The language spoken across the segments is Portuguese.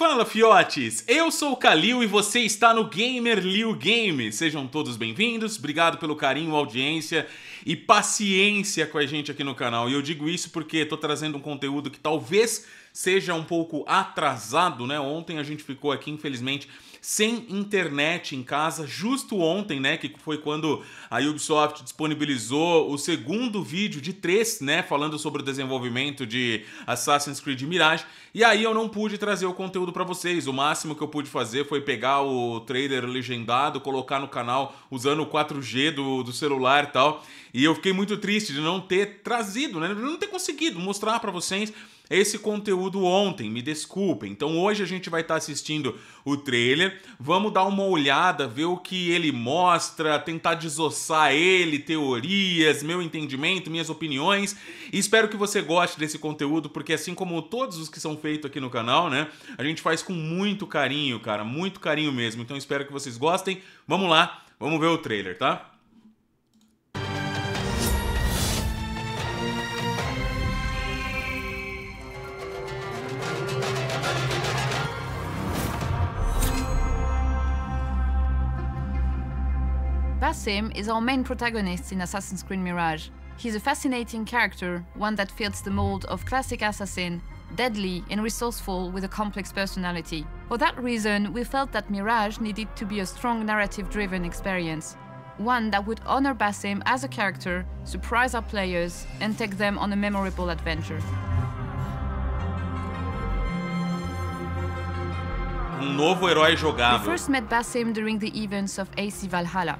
Fala fiotes, eu sou o Kalil e você está no Gamer Liu Game. Sejam todos bem-vindos, obrigado pelo carinho, audiência e paciência com a gente aqui no canal. E eu digo isso porque estou trazendo um conteúdo que talvez seja um pouco atrasado, né? Ontem a gente ficou aqui, infelizmente, sem internet em casa, justo ontem, né, que foi quando a Ubisoft disponibilizou o segundo vídeo de três, né, falando sobre o desenvolvimento de Assassin's Creed Mirage, e aí eu não pude trazer o conteúdo para vocês. O máximo que eu pude fazer foi pegar o trailer legendado, colocar no canal usando o 4G do, do celular e tal. E eu fiquei muito triste de não ter trazido, né? De não ter conseguido mostrar para vocês esse conteúdo ontem, me desculpem. Então hoje a gente vai estar tá assistindo o trailer, vamos dar uma olhada, ver o que ele mostra, tentar desossar ele, teorias, meu entendimento, minhas opiniões. E espero que você goste desse conteúdo, porque assim como todos os que são feitos aqui no canal, né? A gente faz com muito carinho, cara, muito carinho mesmo. Então espero que vocês gostem. Vamos lá, vamos ver o trailer, tá? Basim is our main protagonist in Assassin's Creed Mirage. He's a fascinating character, one that fits the mold of classic assassin, deadly and resourceful with a complex personality. For that reason, we felt that Mirage needed to be a strong narrative-driven experience, one that would honor Basim as a character, surprise our players, and take them on a memorable adventure. Um novo herói jogável. We first met Basim during the events of AC Valhalla.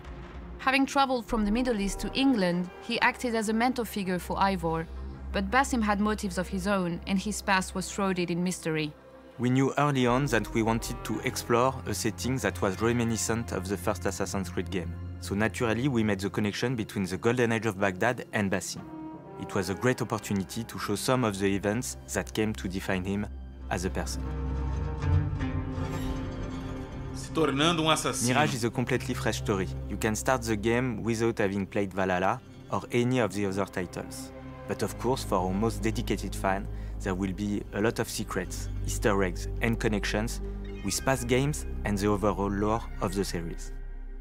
Having traveled from the Middle East to England, he acted as a mentor figure for Ivor, but Basim had motives of his own and his past was shrouded in mystery. We knew early on that we wanted to explore a setting that was reminiscent of the first Assassin's Creed game. So naturally, we made the connection between the Golden Age of Baghdad and Basim. It was a great opportunity to show some of the events that came to define him as a person se tornando um assassino. Mirage is a completely fresh story. You can start the game without having played Valhalla or any of the other titles. But of course, for our most dedicated fan, there will be a lot of secrets, easter eggs and connections with past games and the overall lore of the series.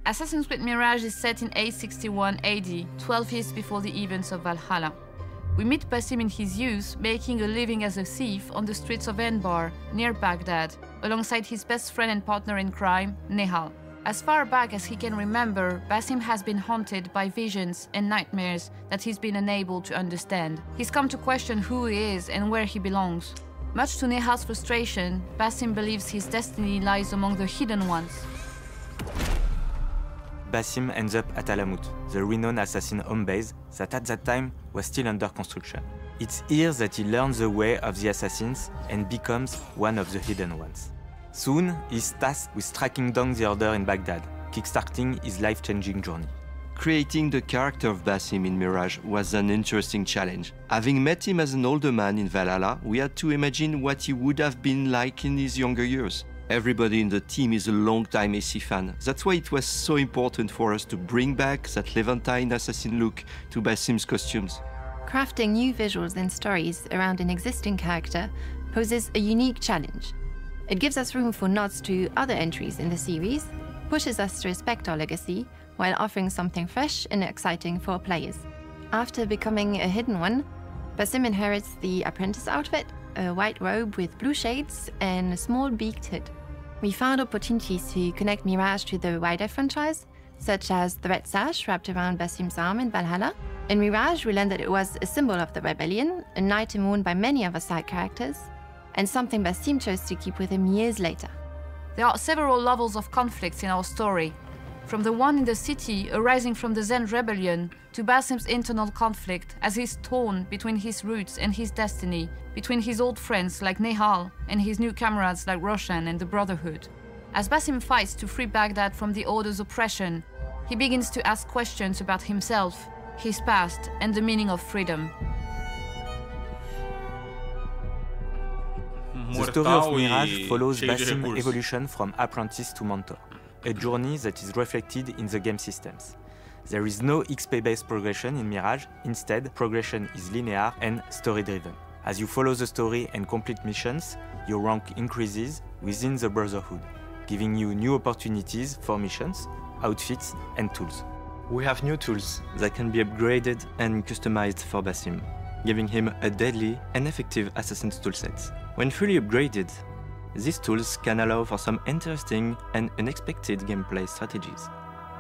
Assassin's Creed Mirage is set in 861 AD, 12 years before the events of Valhalla. We meet Basim in his youth, making a living as a thief on the streets of Anbar, near Baghdad, alongside his best friend and partner in crime, Nehal. As far back as he can remember, Basim has been haunted by visions and nightmares that he's been unable to understand. He's come to question who he is and where he belongs. Much to Nehal's frustration, Basim believes his destiny lies among the hidden ones. Basim ends up at Alamut, the renowned assassin home base that at that time was still under construction. It's here that he learns the way of the assassins and becomes one of the hidden ones. Soon, he's tasked with tracking down the Order in Baghdad, kickstarting his life-changing journey. Creating the character of Basim in Mirage was an interesting challenge. Having met him as an older man in Valhalla, we had to imagine what he would have been like in his younger years. Everybody in the team is a long-time AC fan. That's why it was so important for us to bring back that Levantine assassin look to Basim's costumes. Crafting new visuals and stories around an existing character poses a unique challenge. It gives us room for nods to other entries in the series, pushes us to respect our legacy, while offering something fresh and exciting for players. After becoming a hidden one, Basim inherits the apprentice outfit, a white robe with blue shades, and a small beaked hood. We found opportunities to connect Mirage to the wider franchise, such as the red sash wrapped around Basim's arm in Valhalla, in Mirage, we learned that it was a symbol of the rebellion, a night and moon by many other side characters, and something Basim chose to keep with him years later. There are several levels of conflicts in our story, from the one in the city arising from the Zen rebellion to Basim's internal conflict as he's torn between his roots and his destiny, between his old friends like Nehal and his new comrades like Roshan and the Brotherhood. As Basim fights to free Baghdad from the Order's oppression, he begins to ask questions about himself his past and the meaning of freedom. The story of Mirage follows Basim's evolution from apprentice to mentor, a journey that is reflected in the game systems. There is no XP-based progression in Mirage, instead progression is linear and story-driven. As you follow the story and complete missions, your rank increases within the Brotherhood, giving you new opportunities for missions, outfits and tools. We have new tools that can be upgraded and customized for Basim, giving him a deadly and effective assassin's toolset. When fully upgraded, these tools can allow for some interesting and unexpected gameplay strategies.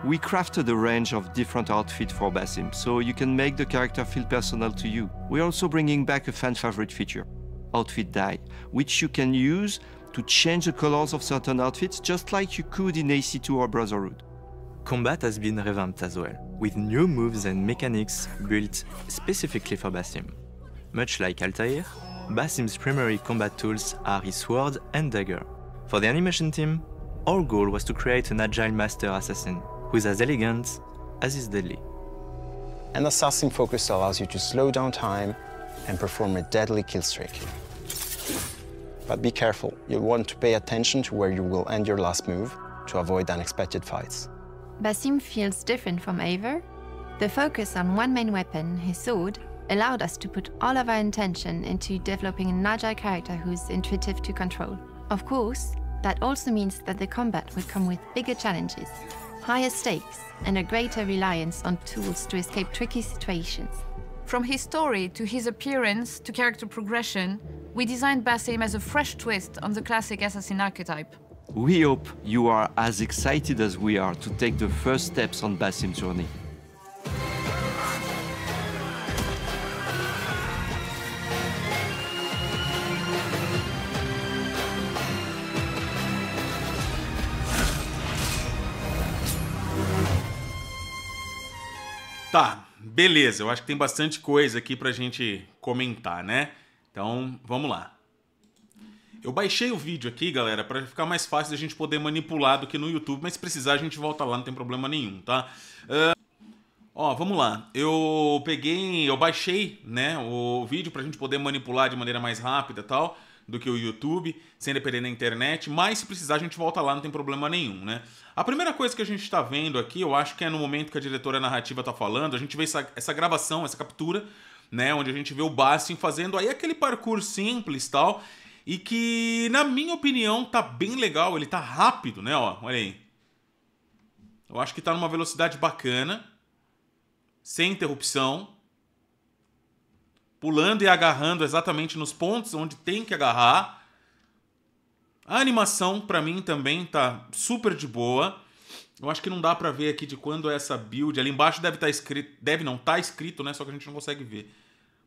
We crafted a range of different outfits for Basim, so you can make the character feel personal to you. We're also bringing back a fan favorite feature, outfit dye, which you can use to change the colors of certain outfits just like you could in AC2 or Brotherhood combat has been revamped as well, with new moves and mechanics built specifically for Basim. Much like Altair, Basim's primary combat tools are his sword and dagger. For the animation team, our goal was to create an agile master assassin who is as elegant as is deadly. An assassin focus allows you to slow down time and perform a deadly killstreak. But be careful, you'll want to pay attention to where you will end your last move to avoid unexpected fights. Basim feels different from Aver. The focus on one main weapon, his sword, allowed us to put all of our intention into developing an agile character who's intuitive to control. Of course, that also means that the combat would come with bigger challenges, higher stakes, and a greater reliance on tools to escape tricky situations. From his story to his appearance to character progression, we designed Basim as a fresh twist on the classic assassin archetype. We hope you are as excited as we are to take the first steps on Basim's journey. Tá, beleza. Eu acho que tem bastante coisa aqui pra gente comentar, né? Então, vamos lá. Eu baixei o vídeo aqui, galera, para ficar mais fácil da gente poder manipular do que no YouTube, mas se precisar a gente volta lá, não tem problema nenhum, tá? Uh... Ó, vamos lá. Eu peguei, eu baixei, né, o vídeo pra gente poder manipular de maneira mais rápida, tal, do que o YouTube, sem depender da internet, mas se precisar a gente volta lá, não tem problema nenhum, né? A primeira coisa que a gente tá vendo aqui, eu acho que é no momento que a diretora narrativa tá falando, a gente vê essa, essa gravação, essa captura, né, onde a gente vê o Bastin fazendo aí aquele parkour simples, tal, e que, na minha opinião, tá bem legal. Ele tá rápido, né? Ó, olha aí. Eu acho que tá numa velocidade bacana. Sem interrupção. Pulando e agarrando exatamente nos pontos onde tem que agarrar. A animação, para mim, também tá super de boa. Eu acho que não dá para ver aqui de quando é essa build. Ali embaixo deve estar tá escrito. Deve não, tá escrito, né? Só que a gente não consegue ver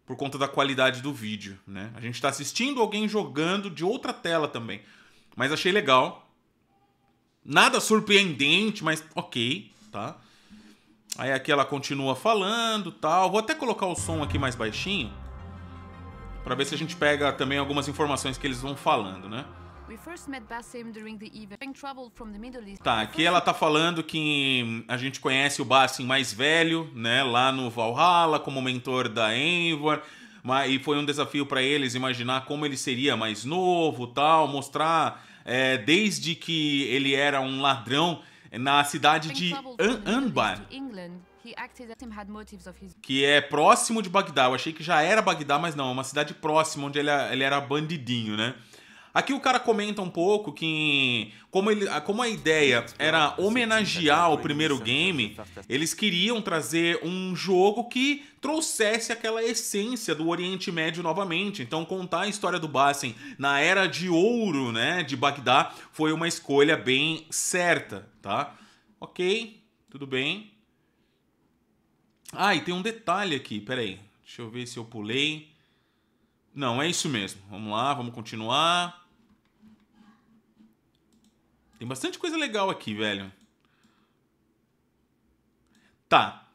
por conta da qualidade do vídeo, né? A gente está assistindo alguém jogando de outra tela também. Mas achei legal. Nada surpreendente, mas ok, tá? Aí aqui ela continua falando, tal. Vou até colocar o som aqui mais baixinho para ver se a gente pega também algumas informações que eles vão falando, né? Tá, aqui ela tá falando que a gente conhece o Basim mais velho, né, lá no Valhalla, como mentor da Envor, e foi um desafio para eles imaginar como ele seria mais novo, tal, mostrar é, desde que ele era um ladrão na cidade de An Anbar. Que é próximo de Bagdá. Eu achei que já era Bagdá, mas não, é uma cidade próxima onde ele, ele era bandidinho, né? Aqui o cara comenta um pouco que como, ele, como a ideia era homenagear o primeiro game, eles queriam trazer um jogo que trouxesse aquela essência do Oriente Médio novamente. Então contar a história do Bassem na era de ouro, né, de Bagdá, foi uma escolha bem certa, tá? OK, tudo bem. Ah, e tem um detalhe aqui, peraí. Deixa eu ver se eu pulei. Não, é isso mesmo. Vamos lá, vamos continuar. Tem bastante coisa legal aqui, velho. Tá.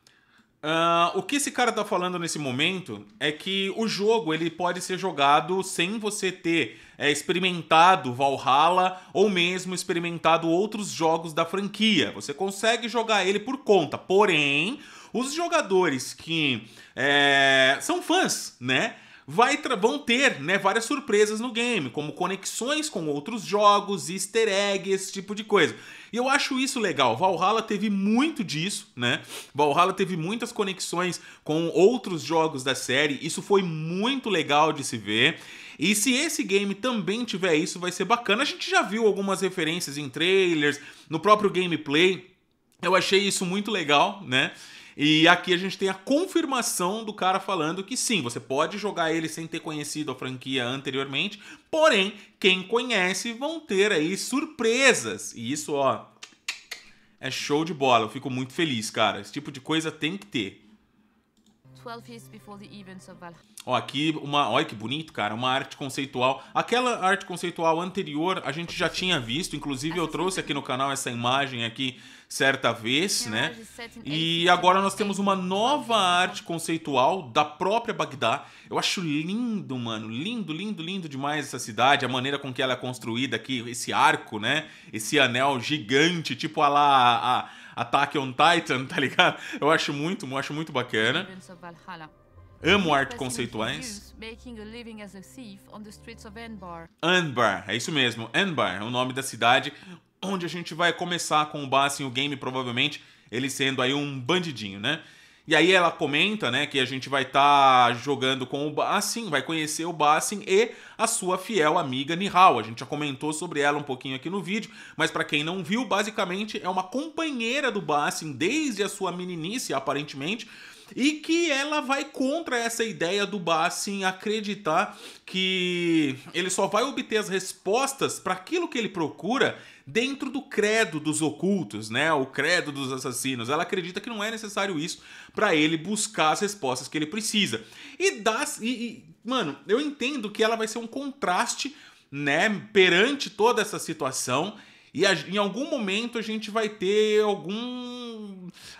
Uh, o que esse cara tá falando nesse momento é que o jogo ele pode ser jogado sem você ter é, experimentado Valhalla ou mesmo experimentado outros jogos da franquia. Você consegue jogar ele por conta. Porém, os jogadores que é, são fãs, né? vai vão ter né, várias surpresas no game, como conexões com outros jogos, easter eggs esse tipo de coisa. E eu acho isso legal. Valhalla teve muito disso, né? Valhalla teve muitas conexões com outros jogos da série. Isso foi muito legal de se ver. E se esse game também tiver isso, vai ser bacana. A gente já viu algumas referências em trailers, no próprio gameplay. Eu achei isso muito legal, né? E aqui a gente tem a confirmação do cara falando que sim, você pode jogar ele sem ter conhecido a franquia anteriormente, porém, quem conhece vão ter aí surpresas. E isso, ó, é show de bola. Eu fico muito feliz, cara. Esse tipo de coisa tem que ter. Ó, aqui uma. Olha que bonito, cara. Uma arte conceitual. Aquela arte conceitual anterior a gente já tinha visto. Inclusive, eu trouxe aqui no canal essa imagem aqui certa vez, né? É e agora nós é temos uma é nova arte conceitual da própria Bagdá. Eu acho lindo, mano, lindo, lindo, lindo demais essa cidade, a maneira com que ela é construída aqui, esse arco, né? Esse anel gigante, tipo a lá a Attack on Titan, tá ligado? Eu acho muito, eu acho muito bacana. Amo tipo arte assim, conceituais. Anbar, é isso mesmo, Anbar é o nome da cidade onde a gente vai começar com o Bassin o game, provavelmente, ele sendo aí um bandidinho, né? E aí ela comenta, né, que a gente vai estar tá jogando com o Bassin, vai conhecer o Bassin e a sua fiel amiga Nihal. A gente já comentou sobre ela um pouquinho aqui no vídeo, mas para quem não viu, basicamente é uma companheira do Bassin desde a sua meninice, aparentemente, e que ela vai contra essa ideia do Bassi em acreditar que ele só vai obter as respostas para aquilo que ele procura dentro do credo dos ocultos, né? O credo dos assassinos. Ela acredita que não é necessário isso para ele buscar as respostas que ele precisa. E das e, e, mano, eu entendo que ela vai ser um contraste, né, perante toda essa situação. E a, em algum momento a gente vai ter algum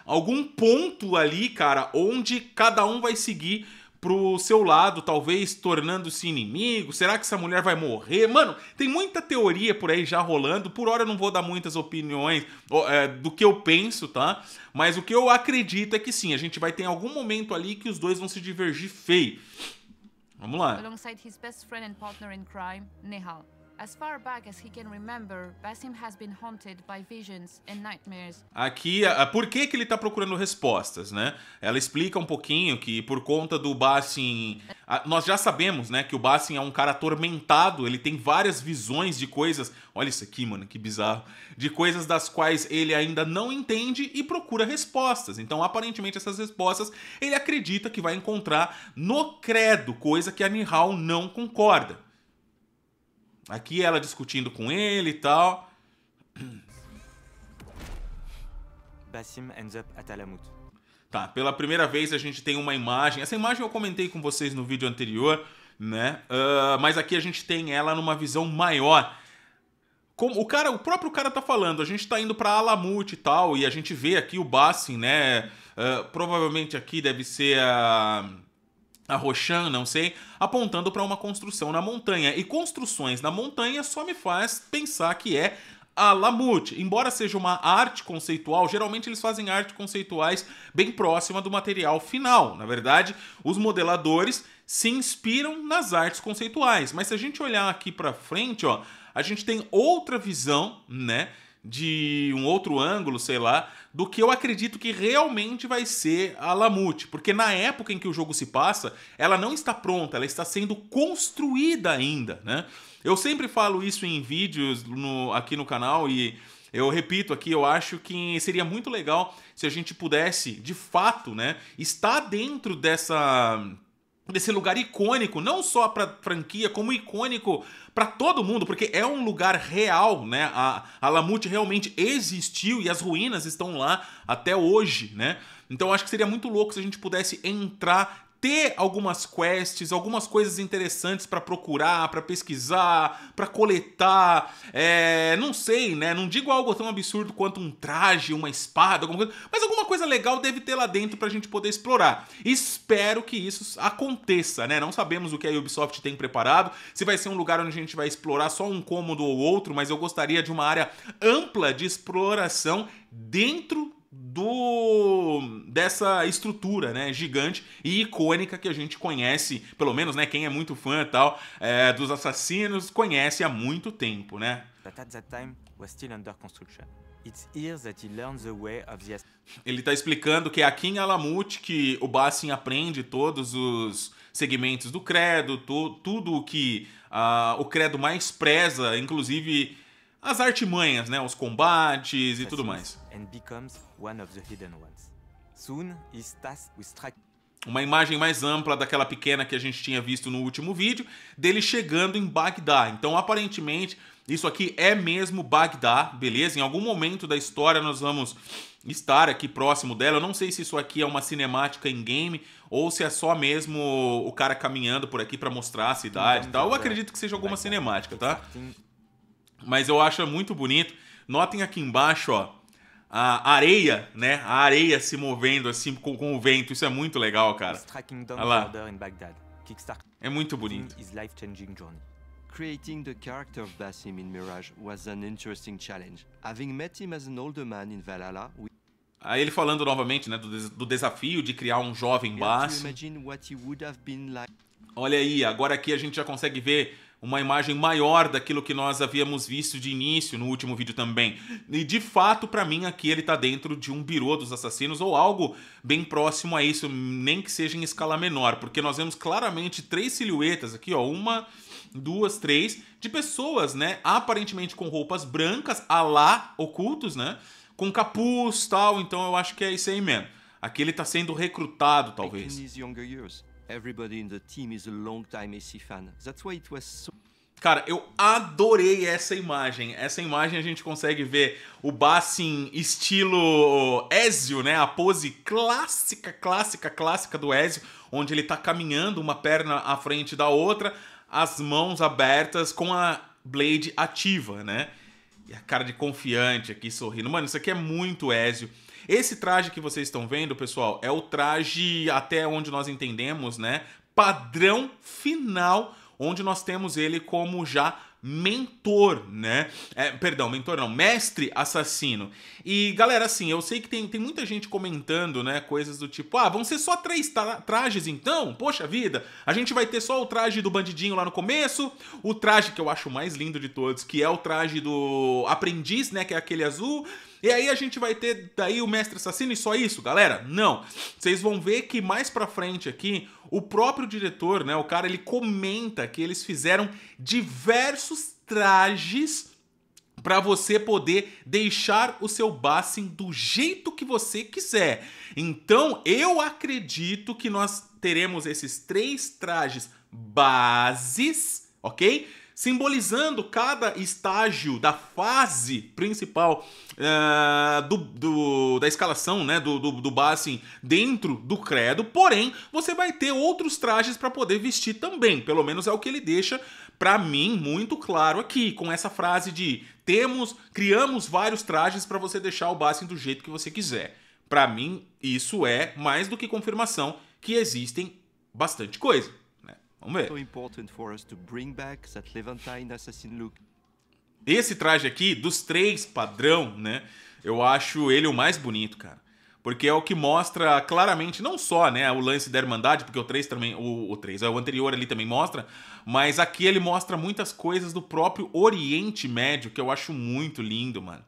algum, ponto ali, cara, onde cada um vai seguir pro seu lado, talvez tornando-se inimigo? Será que essa mulher vai morrer? Mano, tem muita teoria por aí já rolando. Por hora eu não vou dar muitas opiniões é, do que eu penso, tá? Mas o que eu acredito é que sim, a gente vai ter algum momento ali que os dois vão se divergir feio. Vamos lá. Alongside his best friend and partner in crime, Nehal. As far back as he can remember, Basim has been haunted by visions and nightmares. Aqui, a, a, por que, que ele está procurando respostas, né? Ela explica um pouquinho que por conta do Basim, a, nós já sabemos, né, que o Basim é um cara atormentado, ele tem várias visões de coisas. Olha isso aqui, mano, que bizarro. De coisas das quais ele ainda não entende e procura respostas. Então, aparentemente essas respostas ele acredita que vai encontrar no credo, coisa que a Nihal não concorda. Aqui ela discutindo com ele e tal. Basim ends up at Alamut. Tá, pela primeira vez a gente tem uma imagem. Essa imagem eu comentei com vocês no vídeo anterior, né? Uh, mas aqui a gente tem ela numa visão maior. Como o cara, o próprio cara tá falando, a gente tá indo para Alamut e tal, e a gente vê aqui o Basim, né? Uh, provavelmente aqui deve ser a a Roxan, não sei, apontando para uma construção na montanha. E construções na montanha só me faz pensar que é a LAMUT. Embora seja uma arte conceitual, geralmente eles fazem artes conceituais bem próxima do material final. Na verdade, os modeladores se inspiram nas artes conceituais. Mas se a gente olhar aqui para frente, ó, a gente tem outra visão, né? de um outro ângulo, sei lá, do que eu acredito que realmente vai ser a Lamute, porque na época em que o jogo se passa, ela não está pronta, ela está sendo construída ainda, né? Eu sempre falo isso em vídeos no, aqui no canal e eu repito aqui, eu acho que seria muito legal se a gente pudesse, de fato, né, estar dentro dessa desse lugar icônico, não só para franquia, como icônico para todo mundo, porque é um lugar real, né? A, a Lamute realmente existiu e as ruínas estão lá até hoje, né? Então acho que seria muito louco se a gente pudesse entrar ter algumas quests, algumas coisas interessantes para procurar, para pesquisar, para coletar, é, não sei, né? Não digo algo tão absurdo quanto um traje, uma espada, alguma coisa, mas alguma coisa legal deve ter lá dentro para a gente poder explorar. Espero que isso aconteça, né? Não sabemos o que a Ubisoft tem preparado, se vai ser um lugar onde a gente vai explorar só um cômodo ou outro, mas eu gostaria de uma área ampla de exploração dentro do dessa estrutura, né, gigante e icônica que a gente conhece, pelo menos, né, quem é muito fã e tal é, dos assassinos conhece há muito tempo, né? But at that time still under construction. It's here that he learns the way of the... Ele está explicando que é aqui em Alamut que o Bassin aprende todos os segmentos do credo, tudo o que uh, o credo mais preza, inclusive as artimanhas, né, os combates e tudo mais. Uma imagem mais ampla daquela pequena que a gente tinha visto no último vídeo, dele chegando em Bagdá. Então, aparentemente, isso aqui é mesmo Bagdá, beleza? Em algum momento da história nós vamos estar aqui próximo dela. Eu não sei se isso aqui é uma cinemática em game ou se é só mesmo o cara caminhando por aqui para mostrar a cidade e tal. Eu acredito que seja alguma cinemática, tá? Mas eu acho muito bonito. Notem aqui embaixo, ó, a areia, né? A areia se movendo assim com, com o vento. Isso é muito legal, cara. Olha lá. É muito bonito. Creating the character of Basim in Mirage was an interesting challenge. Having met him as an older man in Valhalla, we Aí ele falando novamente, né, do, des do desafio de criar um jovem Basim. Olha aí, agora aqui a gente já consegue ver uma imagem maior daquilo que nós havíamos visto de início no último vídeo também. E de fato, para mim, aqui ele está dentro de um birô dos assassinos ou algo bem próximo a isso, nem que seja em escala menor, porque nós vemos claramente três silhuetas aqui, ó, uma, duas, três, de pessoas, né, aparentemente com roupas brancas, a lá ocultos, né, com capuz, tal, então eu acho que é isso aí mesmo. Aqui ele está sendo recrutado, talvez. Everybody in the team is a long time AC fan. That's why it was so Cara, eu adorei essa imagem. Essa imagem a gente consegue ver o Bassin estilo Ezio, né? A pose clássica, clássica, clássica do Ezio, onde ele tá caminhando uma perna à frente da outra, as mãos abertas com a Blade ativa, né? E a cara de confiante aqui sorrindo. Mano, isso aqui é muito Ezio. Esse traje que vocês estão vendo, pessoal, é o traje até onde nós entendemos, né? Padrão final, onde nós temos ele como já mentor, né? É, perdão, mentor não, mestre assassino. E galera, assim, eu sei que tem, tem muita gente comentando, né? Coisas do tipo, ah, vão ser só três tra trajes então? Poxa vida, a gente vai ter só o traje do bandidinho lá no começo, o traje que eu acho mais lindo de todos, que é o traje do aprendiz, né? Que é aquele azul. E aí a gente vai ter daí o mestre assassino e só isso, galera? Não. Vocês vão ver que mais para frente aqui o próprio diretor, né, o cara ele comenta que eles fizeram diversos trajes para você poder deixar o seu bassin do jeito que você quiser. Então, eu acredito que nós teremos esses três trajes bases, OK? simbolizando cada estágio da fase principal uh, do, do, da escalação né, do, do, do Bassin dentro do credo. Porém, você vai ter outros trajes para poder vestir também. Pelo menos é o que ele deixa para mim muito claro aqui, com essa frase de temos, criamos vários trajes para você deixar o Bassin do jeito que você quiser. Para mim, isso é mais do que confirmação que existem bastante coisa. Vamos ver. Esse traje aqui, dos três padrão, né? Eu acho ele o mais bonito, cara. Porque é o que mostra claramente, não só né, o lance da Irmandade, porque o 3 também. O, o 3, é o anterior ali também mostra, mas aqui ele mostra muitas coisas do próprio Oriente Médio, que eu acho muito lindo, mano.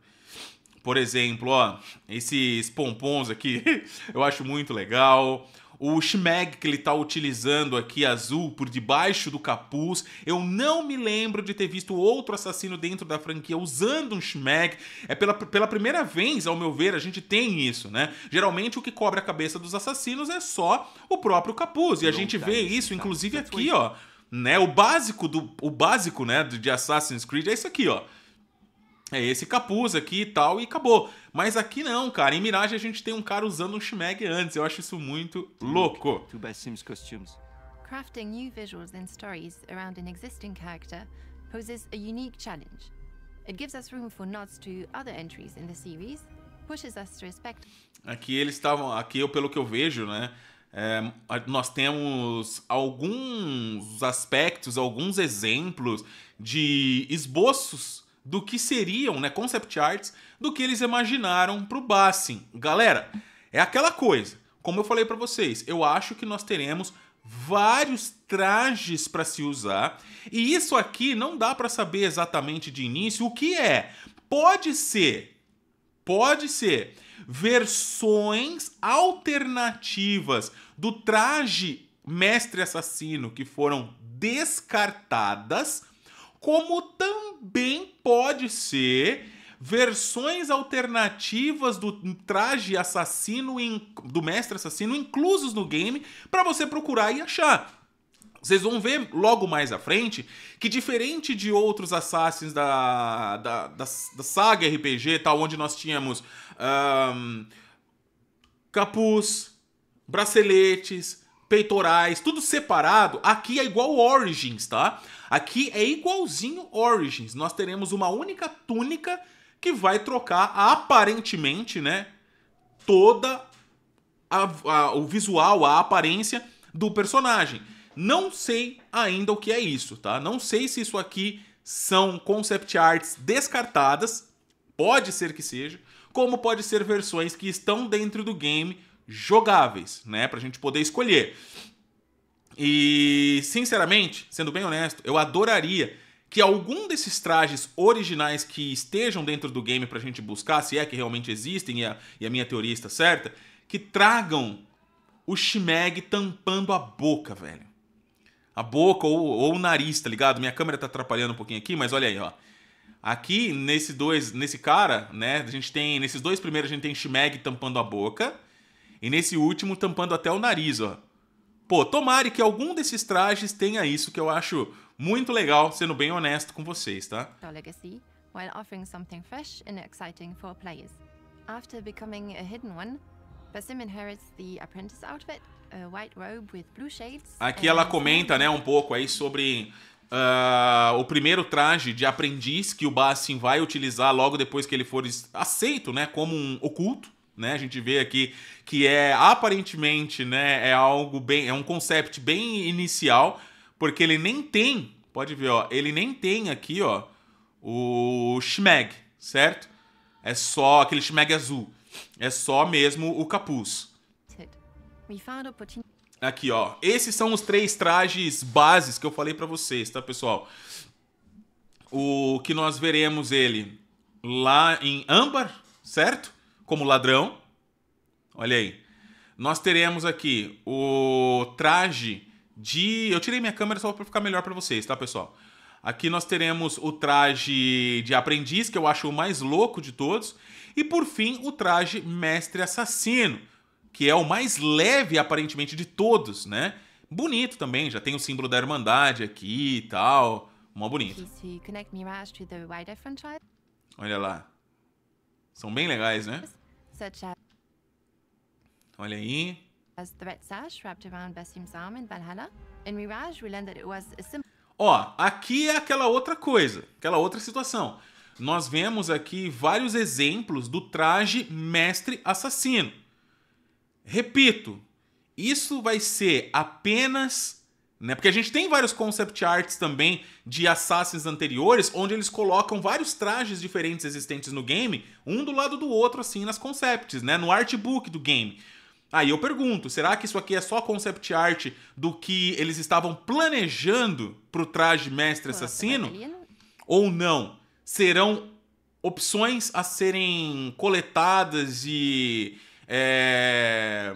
Por exemplo, ó, esses pompons aqui, eu acho muito legal o shmeg que ele está utilizando aqui azul por debaixo do capuz. Eu não me lembro de ter visto outro assassino dentro da franquia usando um shmeg. É pela, pela primeira vez, ao meu ver, a gente tem isso, né? Geralmente o que cobre a cabeça dos assassinos é só o próprio capuz. E a gente vê isso, inclusive aqui, ó. Né? O básico do o básico, né, de Assassin's Creed é isso aqui, ó é esse capuz aqui e tal, e acabou. Mas aqui não, cara. Em Mirage a gente tem um cara usando um Shmeg antes. Eu acho isso muito louco. Crafting new visuals and stories around an existing character poses a unique challenge. It gives us room for nods to other entries in the series, pushes us to respect. Aqui eles estavam, aqui eu pelo que eu vejo, né? É, nós temos alguns aspectos, alguns exemplos de esboços do que seriam, né, concept arts, do que eles imaginaram para o Bassin. Galera, é aquela coisa. Como eu falei para vocês, eu acho que nós teremos vários trajes para se usar, e isso aqui não dá para saber exatamente de início o que é. Pode ser pode ser versões alternativas do traje mestre assassino que foram descartadas, como também também pode ser versões alternativas do traje assassino do mestre assassino inclusos no game para você procurar e achar. Vocês vão ver logo mais à frente que, diferente de outros assassins da, da, da, da saga RPG, tal, onde nós tínhamos um, capuz, braceletes, peitorais, tudo separado, aqui é igual Origins, tá? Aqui é igualzinho Origins. Nós teremos uma única túnica que vai trocar aparentemente, né, toda a, a, o visual, a aparência do personagem. Não sei ainda o que é isso, tá? Não sei se isso aqui são concept arts descartadas, pode ser que seja, como pode ser versões que estão dentro do game jogáveis, né, pra gente poder escolher. E, sinceramente, sendo bem honesto, eu adoraria que algum desses trajes originais que estejam dentro do game pra gente buscar, se é que realmente existem e a, e a minha teoria está certa, que tragam o Shimeg tampando a boca, velho. A boca ou, ou, o nariz, tá ligado? Minha câmera tá atrapalhando um pouquinho aqui, mas olha aí, ó. Aqui, nesse dois, nesse cara, né, a gente tem, nesses dois primeiros a gente tem Shimeg tampando a boca, e nesse último tampando até o nariz, ó. Pô, tomare que algum desses trajes tenha isso que eu acho muito legal, sendo bem honesto com vocês, tá? tá Legacy, while offering something fresh and exciting for players. After becoming a hidden one, Basim inherits the apprentice outfit, a white robe with blue shades. Aqui ela comenta, né, um pouco aí sobre Uh, o primeiro traje de aprendiz que o Basim vai utilizar logo depois que ele for aceito né, como um oculto né? A gente vê aqui que é aparentemente, né, é algo bem, é um concept bem inicial, porque ele nem tem, pode ver, ó, ele nem tem aqui, ó, o shmeg, certo? É só aquele shmeg azul. É só mesmo o capuz. Aqui, ó. Esses são os três trajes bases que eu falei para vocês, tá, pessoal? O que nós veremos ele lá em âmbar, certo? como ladrão. Olha aí. Nós teremos aqui o traje de. Eu tirei minha câmera só para ficar melhor para vocês, tá, pessoal? Aqui nós teremos o traje de aprendiz, que eu acho o mais louco de todos. E por fim, o traje mestre assassino, que é o mais leve aparentemente de todos, né? Bonito também, já tem o símbolo da Irmandade aqui e tal. Mó bonito. Olha lá. São bem legais, né? such as Olha aí. As threats ash wrapped around arm in Valhalla. In Mirage, we learned that it was a Ó, aqui é aquela outra coisa, aquela outra situação. Nós vemos aqui vários exemplos do traje mestre assassino. Repito, isso vai ser apenas né? Porque a gente tem vários concept arts também de assassins anteriores, onde eles colocam vários trajes diferentes existentes no game, um do lado do outro, assim, nas concepts, né? No artbook do game. Aí eu pergunto, será que isso aqui é só concept art do que eles estavam planejando pro traje mestre assassino? Ou não? Serão opções a serem coletadas e é,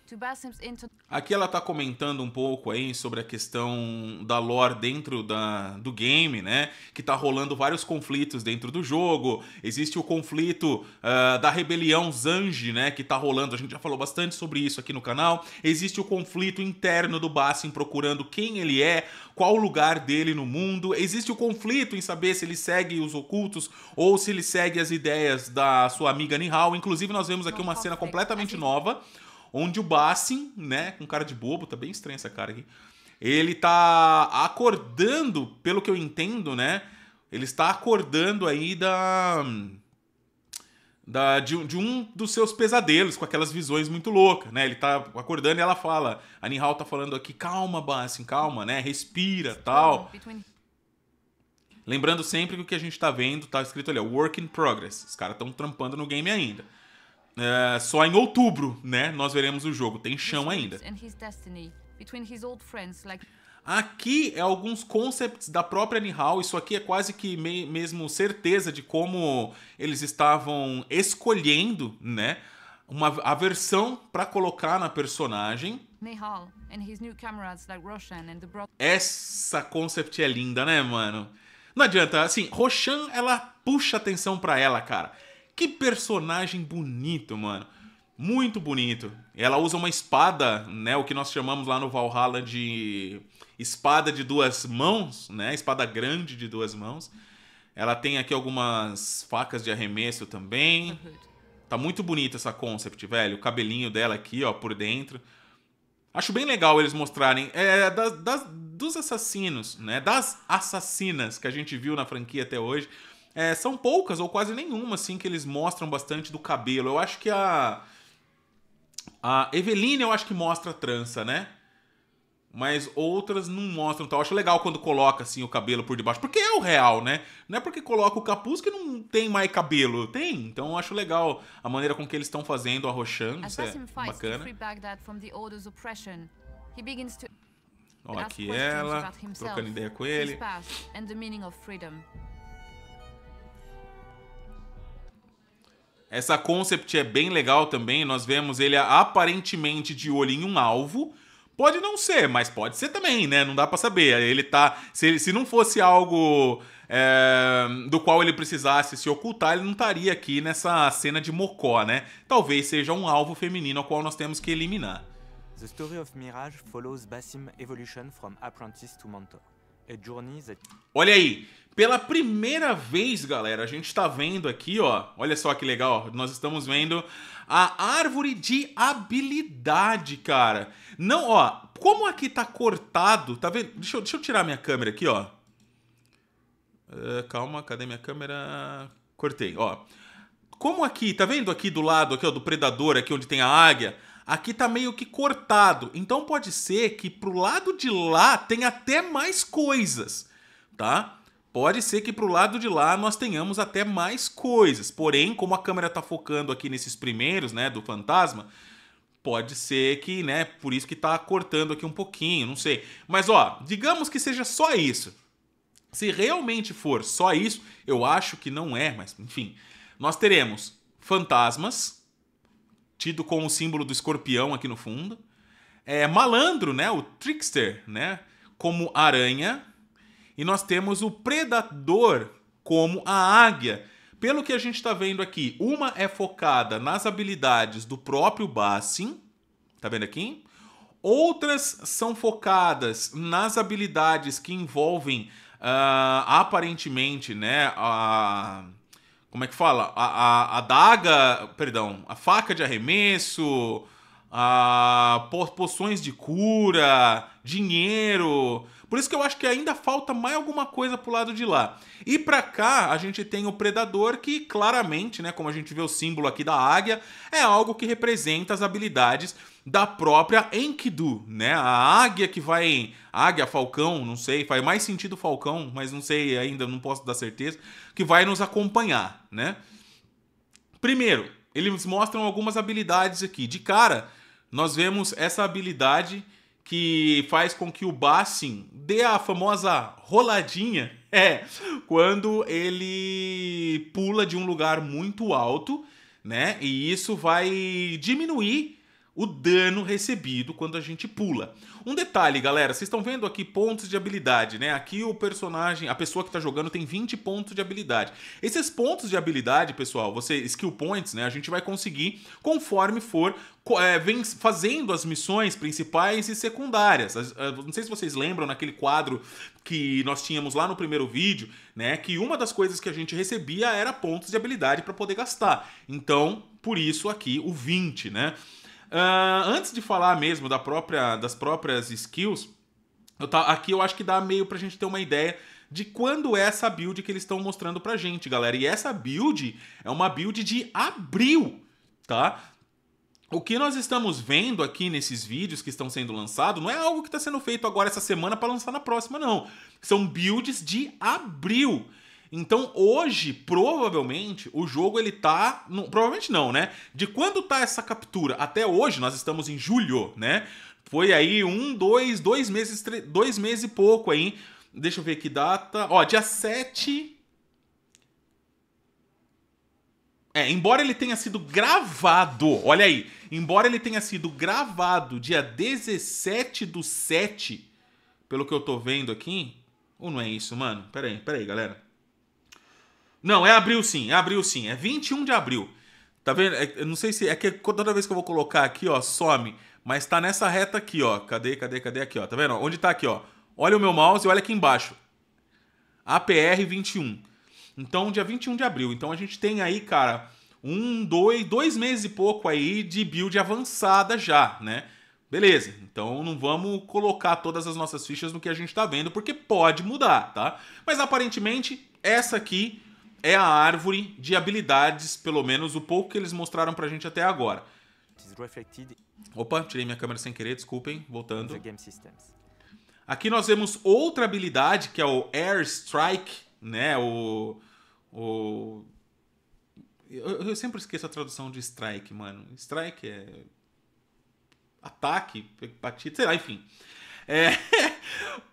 Aqui ela está comentando um pouco aí sobre a questão da lore dentro da, do game, né? Que tá rolando vários conflitos dentro do jogo. Existe o conflito uh, da rebelião Zanji, né? Que tá rolando. A gente já falou bastante sobre isso aqui no canal. Existe o conflito interno do Bassin procurando quem ele é, qual o lugar dele no mundo. Existe o conflito em saber se ele segue os ocultos ou se ele segue as ideias da sua amiga Nihal. Inclusive, nós vemos aqui uma cena completamente assim? nova onde o Bassin, né, com cara de bobo, tá bem estranha essa cara aqui, ele tá acordando, pelo que eu entendo, né, ele está acordando aí da... Da, de, de, um dos seus pesadelos, com aquelas visões muito loucas, né? Ele tá acordando e ela fala, a Nihal tá falando aqui, calma, Bassin, calma, né? Respira, tal. Lembrando sempre que o que a gente tá vendo tá escrito ali, work in progress. Os caras estão trampando no game ainda. É, só em outubro, né? Nós veremos o jogo. Tem chão ainda. Aqui é alguns concepts da própria Nihal. Isso aqui é quase que me mesmo certeza de como eles estavam escolhendo, né? Uma, a versão para colocar na personagem. Essa concept é linda, né, mano? Não adianta, assim, Roshan, ela puxa atenção para ela, cara. Que personagem bonito, mano. Muito bonito. Ela usa uma espada, né? O que nós chamamos lá no Valhalla de espada de duas mãos, né? Espada grande de duas mãos. Ela tem aqui algumas facas de arremesso também. Tá muito bonita essa concept, velho. O cabelinho dela aqui, ó, por dentro. Acho bem legal eles mostrarem. É, das, das, dos assassinos, né? Das assassinas que a gente viu na franquia até hoje. É, são poucas ou quase nenhuma, assim, que eles mostram bastante do cabelo. Eu acho que a. A Eveline, eu acho que mostra trança, né? Mas outras não mostram Eu acho legal quando coloca, assim, o cabelo por debaixo. Porque é o real, né? Não é porque coloca o capuz que não tem mais cabelo. Tem. Então eu acho legal a maneira com que eles estão fazendo, arrochando. Isso é bacana. Ó, aqui ela, trocando ideia com ele. Essa concept é bem legal também. Nós vemos ele aparentemente de olho em um alvo. Pode não ser, mas pode ser também, né? Não dá para saber. Ele tá. Se, ele, se não fosse algo é, do qual ele precisasse se ocultar, ele não estaria aqui nessa cena de Mocó, né? Talvez seja um alvo feminino ao qual nós temos que eliminar. The story of Mirage follows Basim evolution from apprentice to mentor. É olha aí, pela primeira vez, galera, a gente está vendo aqui, ó. Olha só que legal, nós estamos vendo a árvore de habilidade, cara. Não, ó, como aqui tá cortado, tá vendo? Deixa eu, deixa eu tirar minha câmera aqui, ó. Uh, calma, cadê minha câmera? Cortei, ó. Como aqui, tá vendo aqui do lado, aqui, ó, do predador, aqui onde tem a águia? aqui tá meio que cortado. Então pode ser que pro lado de lá tenha até mais coisas, tá? Pode ser que pro lado de lá nós tenhamos até mais coisas. Porém, como a câmera tá focando aqui nesses primeiros, né, do fantasma, pode ser que, né, por isso que tá cortando aqui um pouquinho, não sei. Mas ó, digamos que seja só isso. Se realmente for só isso, eu acho que não é, mas enfim, nós teremos fantasmas, tido como símbolo do escorpião aqui no fundo. É, malandro, né? O trickster, né? Como aranha. E nós temos o predador como a águia. Pelo que a gente está vendo aqui, uma é focada nas habilidades do próprio Bassin, tá vendo aqui? Outras são focadas nas habilidades que envolvem uh, aparentemente, né, a uh, como é que fala? A, a, a daga. Perdão, a faca de arremesso, a, poções de cura, dinheiro. Por isso que eu acho que ainda falta mais alguma coisa pro lado de lá. E para cá, a gente tem o predador que claramente, né, como a gente vê o símbolo aqui da águia, é algo que representa as habilidades da própria Enkidu, né? A águia que vai. Águia, falcão, não sei, faz mais sentido falcão, mas não sei ainda, não posso dar certeza, que vai nos acompanhar, né? Primeiro, eles mostram algumas habilidades aqui. De cara, nós vemos essa habilidade que faz com que o Bassin dê a famosa roladinha. É, quando ele pula de um lugar muito alto, né? E isso vai diminuir o dano recebido quando a gente pula. Um detalhe, galera, vocês estão vendo aqui pontos de habilidade, né? Aqui o personagem, a pessoa que está jogando tem 20 pontos de habilidade. Esses pontos de habilidade, pessoal, você skill points, né? A gente vai conseguir conforme for é, vem fazendo as missões principais e secundárias. Eh, não sei se vocês lembram naquele quadro que nós tínhamos lá no primeiro vídeo, né? Que uma das coisas que a gente recebia era pontos de habilidade para poder gastar. Então, por isso aqui o 20, né? Uh, antes de falar mesmo da própria, das próprias skills, eu tá, aqui eu acho que dá meio pra gente ter uma ideia de quando é essa build que eles estão mostrando pra gente, galera. E essa build é uma build de abril, tá? O que nós estamos vendo aqui nesses vídeos que estão sendo lançados não é algo que está sendo feito agora essa semana para lançar na próxima, não. São builds de abril. Então hoje, provavelmente, o jogo ele tá. No, provavelmente não, né? De quando tá essa captura até hoje, nós estamos em julho, né? Foi aí um, dois, dois meses, dois meses e pouco aí. Deixa eu ver que data. Ó, dia 7. É, embora ele tenha sido gravado, olha aí. Embora ele tenha sido gravado dia 17 do 7, pelo que eu tô vendo aqui. Ou não é isso, mano? Pera aí, pera aí, galera. Não, é abril sim, é abril sim. É 21 de abril. Tá vendo? É, eu não sei se. É que toda vez que eu vou colocar aqui, ó, some. Mas tá nessa reta aqui, ó. Cadê, cadê, cadê aqui, ó? Tá vendo? Onde tá aqui, ó? Olha o meu mouse e olha aqui embaixo. APR 21. Então, dia 21 de abril. Então a gente tem aí, cara, um, dois, dois meses e pouco aí de build avançada já, né? Beleza, então não vamos colocar todas as nossas fichas no que a gente tá vendo, porque pode mudar, tá? Mas aparentemente, essa aqui é a árvore de habilidades, pelo menos o pouco que eles mostraram pra gente até agora. Opa, tirei minha câmera sem querer, desculpem, voltando. Aqui nós vemos outra habilidade, que é o Air Strike, né? O. o... Eu, eu sempre esqueço a tradução de strike, mano. Strike é. Ataque, batida, sei lá, enfim. É,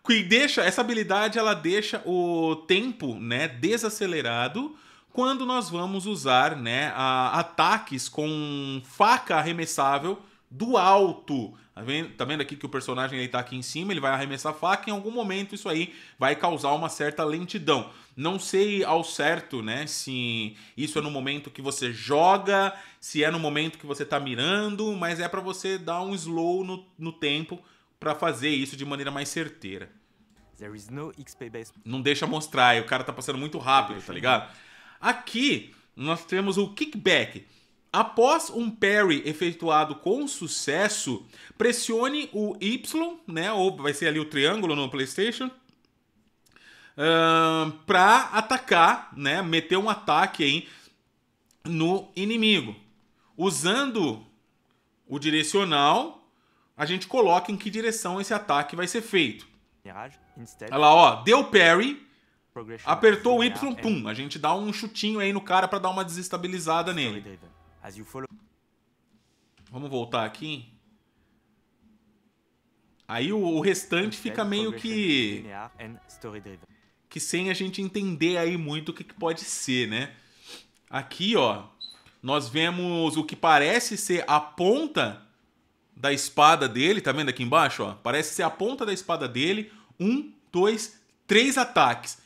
que deixa essa habilidade ela deixa o tempo, né, desacelerado quando nós vamos usar, né, a, ataques com faca arremessável do alto. Tá vendo, tá vendo aqui que o personagem ele tá aqui em cima, ele vai arremessar a faca, em algum momento isso aí vai causar uma certa lentidão. Não sei ao certo, né, se isso é no momento que você joga, se é no momento que você tá mirando, mas é para você dar um slow no, no tempo para fazer isso de maneira mais certeira. Não deixa mostrar, o cara tá passando muito rápido, tá ligado? Aqui nós temos o kickback. Após um parry efetuado com sucesso, pressione o Y, né? Ou vai ser ali o triângulo no PlayStation. Uh, para atacar, né? Meter um ataque aí no inimigo. Usando o direcional, a gente coloca em que direção esse ataque vai ser feito. Olha lá, ó, deu parry, apertou o Y, pum, a gente dá um chutinho aí no cara para dar uma desestabilizada nele. Vamos voltar aqui. Aí o, restante fica meio que... Que sem a gente entender aí muito o que, que pode ser, né? Aqui, ó, nós vemos o que parece ser a ponta da espada dele, tá vendo aqui embaixo? Ó? Parece ser a ponta da espada dele. Um, dois, três ataques.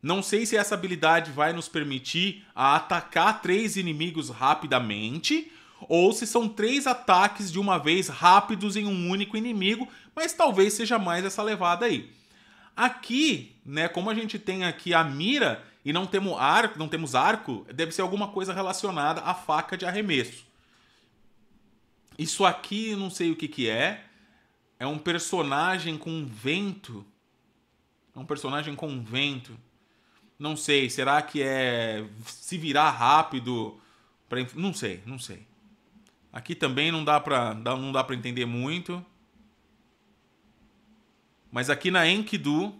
Não sei se essa habilidade vai nos permitir a atacar três inimigos rapidamente, ou se são três ataques de uma vez rápidos em um único inimigo, mas talvez seja mais essa levada aí. Aqui, né, como a gente tem aqui a mira e não temos arco, não temos arco, deve ser alguma coisa relacionada à faca de arremesso. Isso aqui não sei o que, que é. É um personagem com vento. É um personagem com vento. Não sei, será que é se virar rápido não sei, não sei. Aqui também não dá para não dá para entender muito. Mas aqui na Enkidu,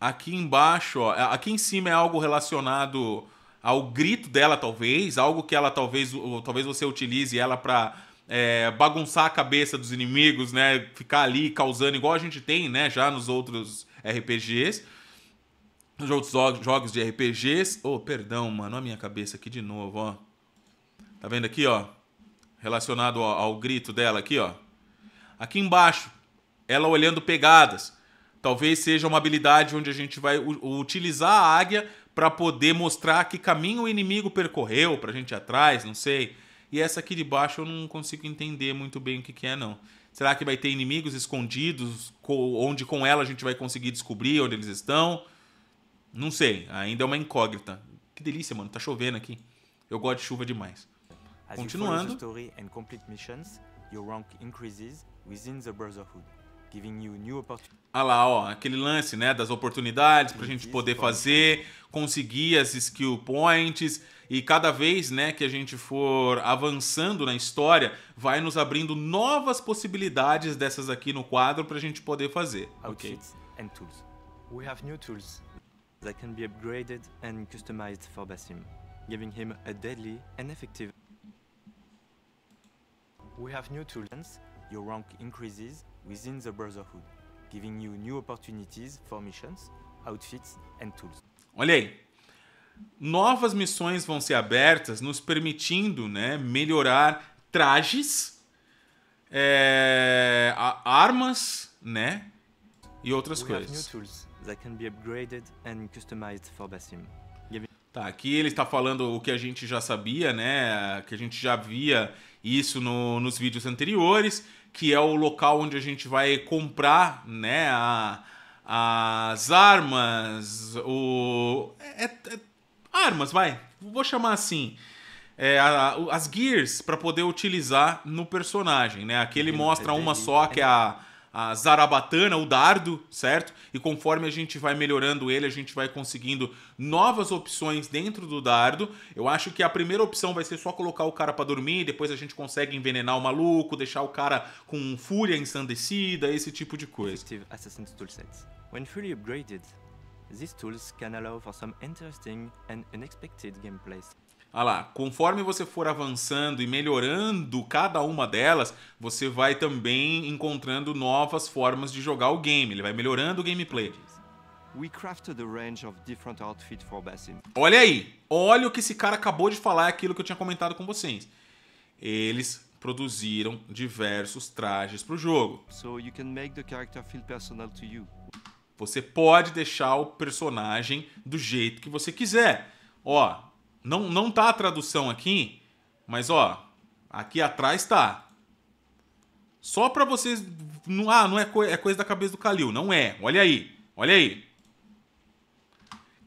aqui embaixo, ó, aqui em cima é algo relacionado ao grito dela, talvez, algo que ela talvez, talvez você utilize ela para é, bagunçar a cabeça dos inimigos, né? Ficar ali causando, igual a gente tem, né? Já nos outros RPGs, nos outros jogos de RPGs. Oh, perdão, mano, a minha cabeça aqui de novo, ó. Tá vendo aqui, ó? Relacionado ao, ao grito dela aqui, ó. Aqui embaixo, ela olhando pegadas. Talvez seja uma habilidade onde a gente vai utilizar a águia para poder mostrar que caminho o inimigo percorreu para a gente ir atrás, não sei. E essa aqui de baixo eu não consigo entender muito bem o que, que é, não. Será que vai ter inimigos escondidos, onde com ela a gente vai conseguir descobrir onde eles estão? Não sei, ainda é uma incógnita. Que delícia, mano, tá chovendo aqui. Eu gosto de chuva demais. Continuando. As you ah lá, ó, aquele lance, né, das oportunidades para a gente poder fazer, conseguir as skill points e cada vez, né, que a gente for avançando na história, vai nos abrindo novas possibilidades dessas aqui no quadro para a gente poder fazer. Ok. And tools. We have new tools that can be upgraded and customized for Basim, giving him a deadly and effective. We have new tools. Your rank increases within the Brotherhood, giving you new opportunities for missions, outfits and tools. Olha aí. Novas missões vão ser abertas, nos permitindo né, melhorar trajes, é, armas, né? E outras We coisas. Tá, aqui ele está falando o que a gente já sabia, né? Que a gente já via isso no, nos vídeos anteriores que é o local onde a gente vai comprar né, a, as armas, o. É, é, armas, vai. Vou chamar assim. É, a, as gears para poder utilizar no personagem, né? Aqui ele mostra uma só, que é a a zarabatana, o dardo, certo? E conforme a gente vai melhorando ele, a gente vai conseguindo novas opções dentro do dardo. Eu acho que a primeira opção vai ser só colocar o cara para dormir, depois a gente consegue envenenar o maluco, deixar o cara com fúria ensandecida, esse tipo de coisa. When fully upgraded, these tools can allow for some interesting and unexpected gameplays. Olha lá, conforme você for avançando e melhorando cada uma delas, você vai também encontrando novas formas de jogar o game, ele vai melhorando o gameplay. Olha aí, olha o que esse cara acabou de falar, é aquilo que eu tinha comentado com vocês. Eles produziram diversos trajes para o jogo. Você pode deixar o personagem do jeito que você quiser. Ó, não, não tá a tradução aqui, mas ó, aqui atrás tá. Só para vocês. ah, não é, co é coisa da cabeça do Calil. Não é. Olha aí. Olha aí.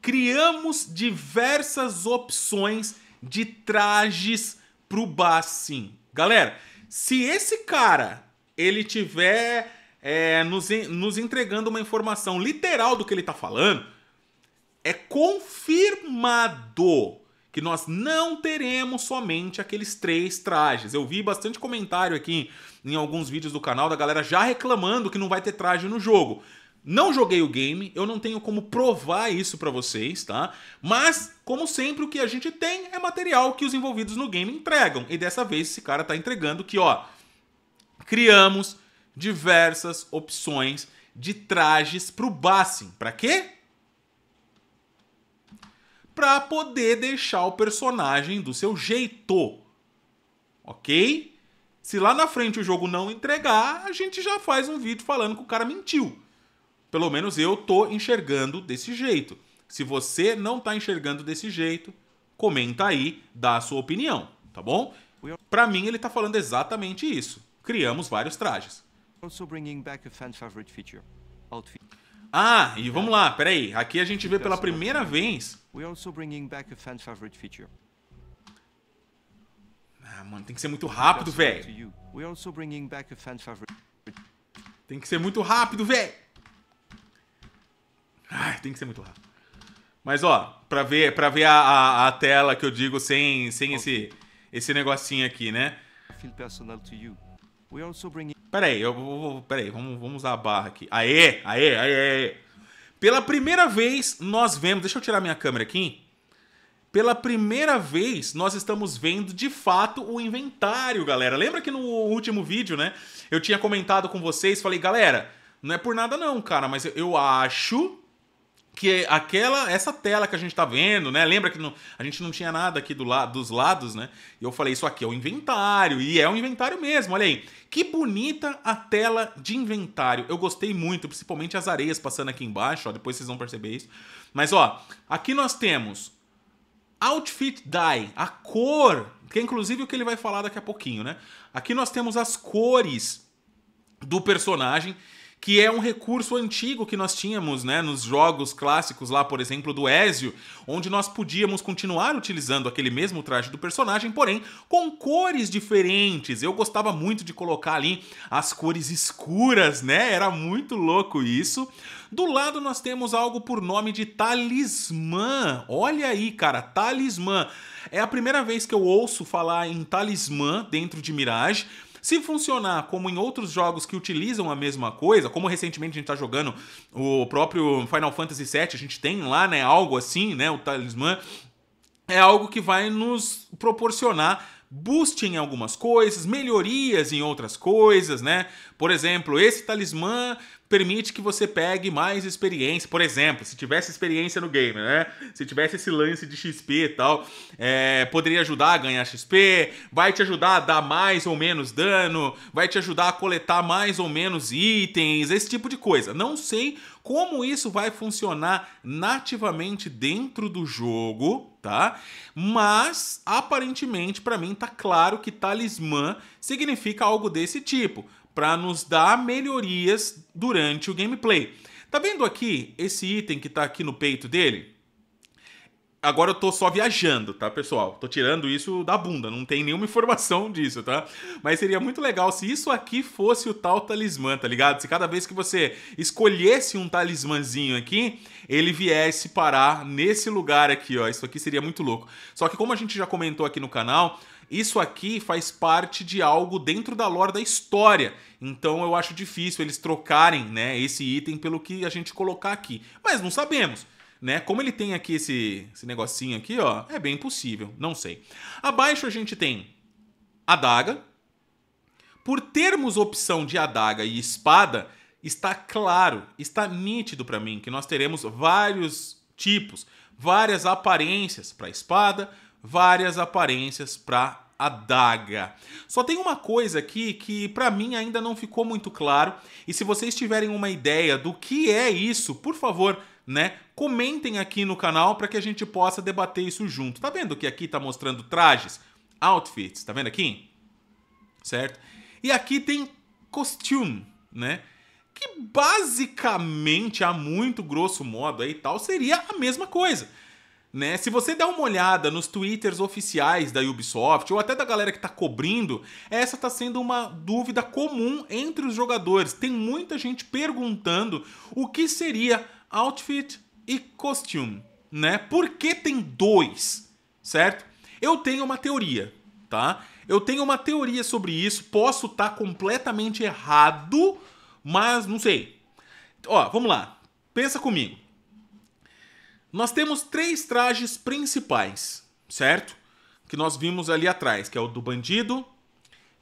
Criamos diversas opções de trajes pro Bassin. Galera, se esse cara ele tiver é, nos, nos entregando uma informação literal do que ele tá falando, é confirmado que nós não teremos somente aqueles três trajes. Eu vi bastante comentário aqui em alguns vídeos do canal da galera já reclamando que não vai ter traje no jogo. Não joguei o game, eu não tenho como provar isso para vocês, tá? Mas, como sempre, o que a gente tem é material que os envolvidos no game entregam. E dessa vez esse cara tá entregando que, ó, criamos diversas opções de trajes pro Bassin. Para quê? para poder deixar o personagem do seu jeito. Ok? Se lá na frente o jogo não entregar, a gente já faz um vídeo falando que o cara mentiu. Pelo menos eu tô enxergando desse jeito. Se você não tá enxergando desse jeito, comenta aí, dá a sua opinião, tá bom? Para mim ele tá falando exatamente isso. Criamos vários trajes. Ah, e vamos lá, peraí. Aqui a gente vê pela primeira vez We're also bringing back a fan favorite feature. Ah, mano, tem que ser muito rápido, velho. We're also bringing back a fan favorite. Tem que ser muito rápido, velho. Ai, tem que ser muito rápido. Mas ó, pra ver, para ver a, a, a tela que eu digo sem, sem okay. esse, esse negocinho aqui, né? Peraí, eu Peraí, vamos, vamos usar a barra aqui. Aê, aê, aê, aê. Pela primeira vez, nós vemos. Deixa eu tirar minha câmera aqui. Pela primeira vez, nós estamos vendo de fato o inventário, galera. Lembra que no último vídeo, né? Eu tinha comentado com vocês, falei, galera, não é por nada não, cara, mas eu acho que aquela essa tela que a gente está vendo, né? Lembra que não, a gente não tinha nada aqui do lado dos lados, né? E eu falei, isso aqui é o inventário, e é um inventário mesmo, olha aí. Que bonita a tela de inventário. Eu gostei muito, principalmente as areias passando aqui embaixo, ó, depois vocês vão perceber isso. Mas ó, aqui nós temos outfit dye, a cor, que é inclusive o que ele vai falar daqui a pouquinho, né? Aqui nós temos as cores do personagem que é um recurso antigo que nós tínhamos né, nos jogos clássicos lá, por exemplo, do Ezio, onde nós podíamos continuar utilizando aquele mesmo traje do personagem, porém com cores diferentes. Eu gostava muito de colocar ali as cores escuras, né? Era muito louco isso. Do lado nós temos algo por nome de talismã. Olha aí, cara, talismã. É a primeira vez que eu ouço falar em talismã dentro de Mirage. Se funcionar como em outros jogos que utilizam a mesma coisa, como recentemente a gente está jogando o próprio Final Fantasy VII, a gente tem lá, né, algo assim, né, o talismã, é algo que vai nos proporcionar boost em algumas coisas, melhorias em outras coisas, né? Por exemplo, esse talismã permite que você pegue mais experiência. Por exemplo, se tivesse experiência no game, né? Se tivesse esse lance de XP e tal, é, poderia ajudar a ganhar XP, vai te ajudar a dar mais ou menos dano, vai te ajudar a coletar mais ou menos itens, esse tipo de coisa. Não sei como isso vai funcionar nativamente dentro do jogo, tá? Mas aparentemente para mim tá claro que talismã significa algo desse tipo para nos dar melhorias durante o gameplay. Tá vendo aqui esse item que tá aqui no peito dele? Agora eu tô só viajando, tá, pessoal? Tô tirando isso da bunda, não tem nenhuma informação disso, tá? Mas seria muito legal se isso aqui fosse o tal talismã, tá ligado? Se cada vez que você escolhesse um talismãzinho aqui, ele viesse parar nesse lugar aqui, ó. Isso aqui seria muito louco. Só que como a gente já comentou aqui no canal, isso aqui faz parte de algo dentro da lore da história. Então eu acho difícil eles trocarem, né, esse item pelo que a gente colocar aqui. Mas não sabemos. Né? Como ele tem aqui esse, esse negocinho aqui, ó, é bem possível, não sei. Abaixo a gente tem adaga. Por termos opção de adaga e espada, está claro, está nítido para mim que nós teremos vários tipos, várias aparências para espada, várias aparências para a daga. Só tem uma coisa aqui que para mim ainda não ficou muito claro, e se vocês tiverem uma ideia do que é isso, por favor, né? Comentem aqui no canal para que a gente possa debater isso junto. Tá vendo que aqui tá mostrando trajes, outfits, tá vendo aqui? Certo? E aqui tem costume, né? Que basicamente, a muito grosso modo aí tal, seria a mesma coisa né? Se você der uma olhada nos twitters oficiais da Ubisoft ou até da galera que está cobrindo, essa está sendo uma dúvida comum entre os jogadores. Tem muita gente perguntando o que seria outfit e costume, né? Por que tem dois, certo? Eu tenho uma teoria, tá? Eu tenho uma teoria sobre isso, posso estar tá completamente errado, mas não sei. Ó, vamos lá. Pensa comigo. Nós temos três trajes principais, certo? Que nós vimos ali atrás, que é o do bandido,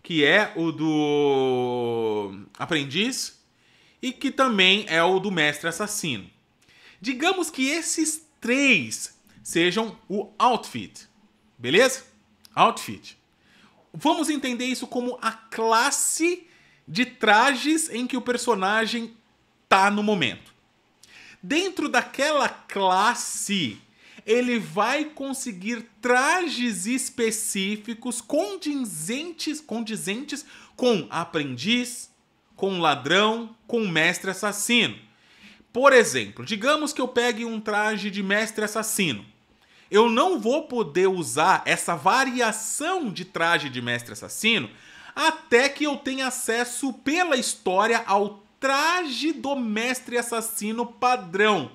que é o do aprendiz e que também é o do mestre assassino. Digamos que esses três sejam o outfit, beleza? Outfit. Vamos entender isso como a classe de trajes em que o personagem tá no momento dentro daquela classe, ele vai conseguir trajes específicos condizentes, condizentes com aprendiz, com ladrão, com mestre assassino. Por exemplo, digamos que eu pegue um traje de mestre assassino. Eu não vou poder usar essa variação de traje de mestre assassino até que eu tenha acesso pela história ao traje do mestre assassino padrão.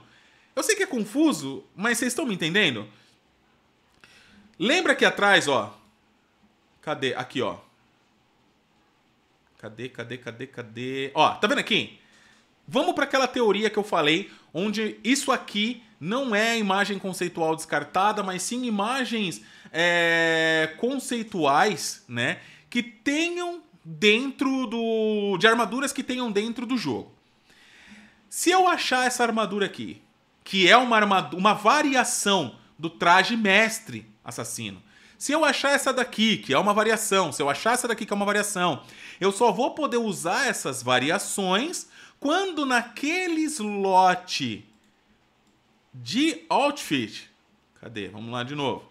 Eu sei que é confuso, mas vocês estão me entendendo? Lembra aqui atrás, ó. Cadê? Aqui, ó. Cadê, cadê, cadê, cadê? Ó, tá vendo aqui? Vamos para aquela teoria que eu falei, onde isso aqui não é imagem conceitual descartada, mas sim imagens é, conceituais, né? Que tenham dentro do de armaduras que tenham dentro do jogo. Se eu achar essa armadura aqui, que é uma armadura, uma variação do traje mestre assassino. Se eu achar essa daqui, que é uma variação, se eu achar essa daqui que é uma variação, eu só vou poder usar essas variações quando naquele slot de outfit. Cadê? Vamos lá de novo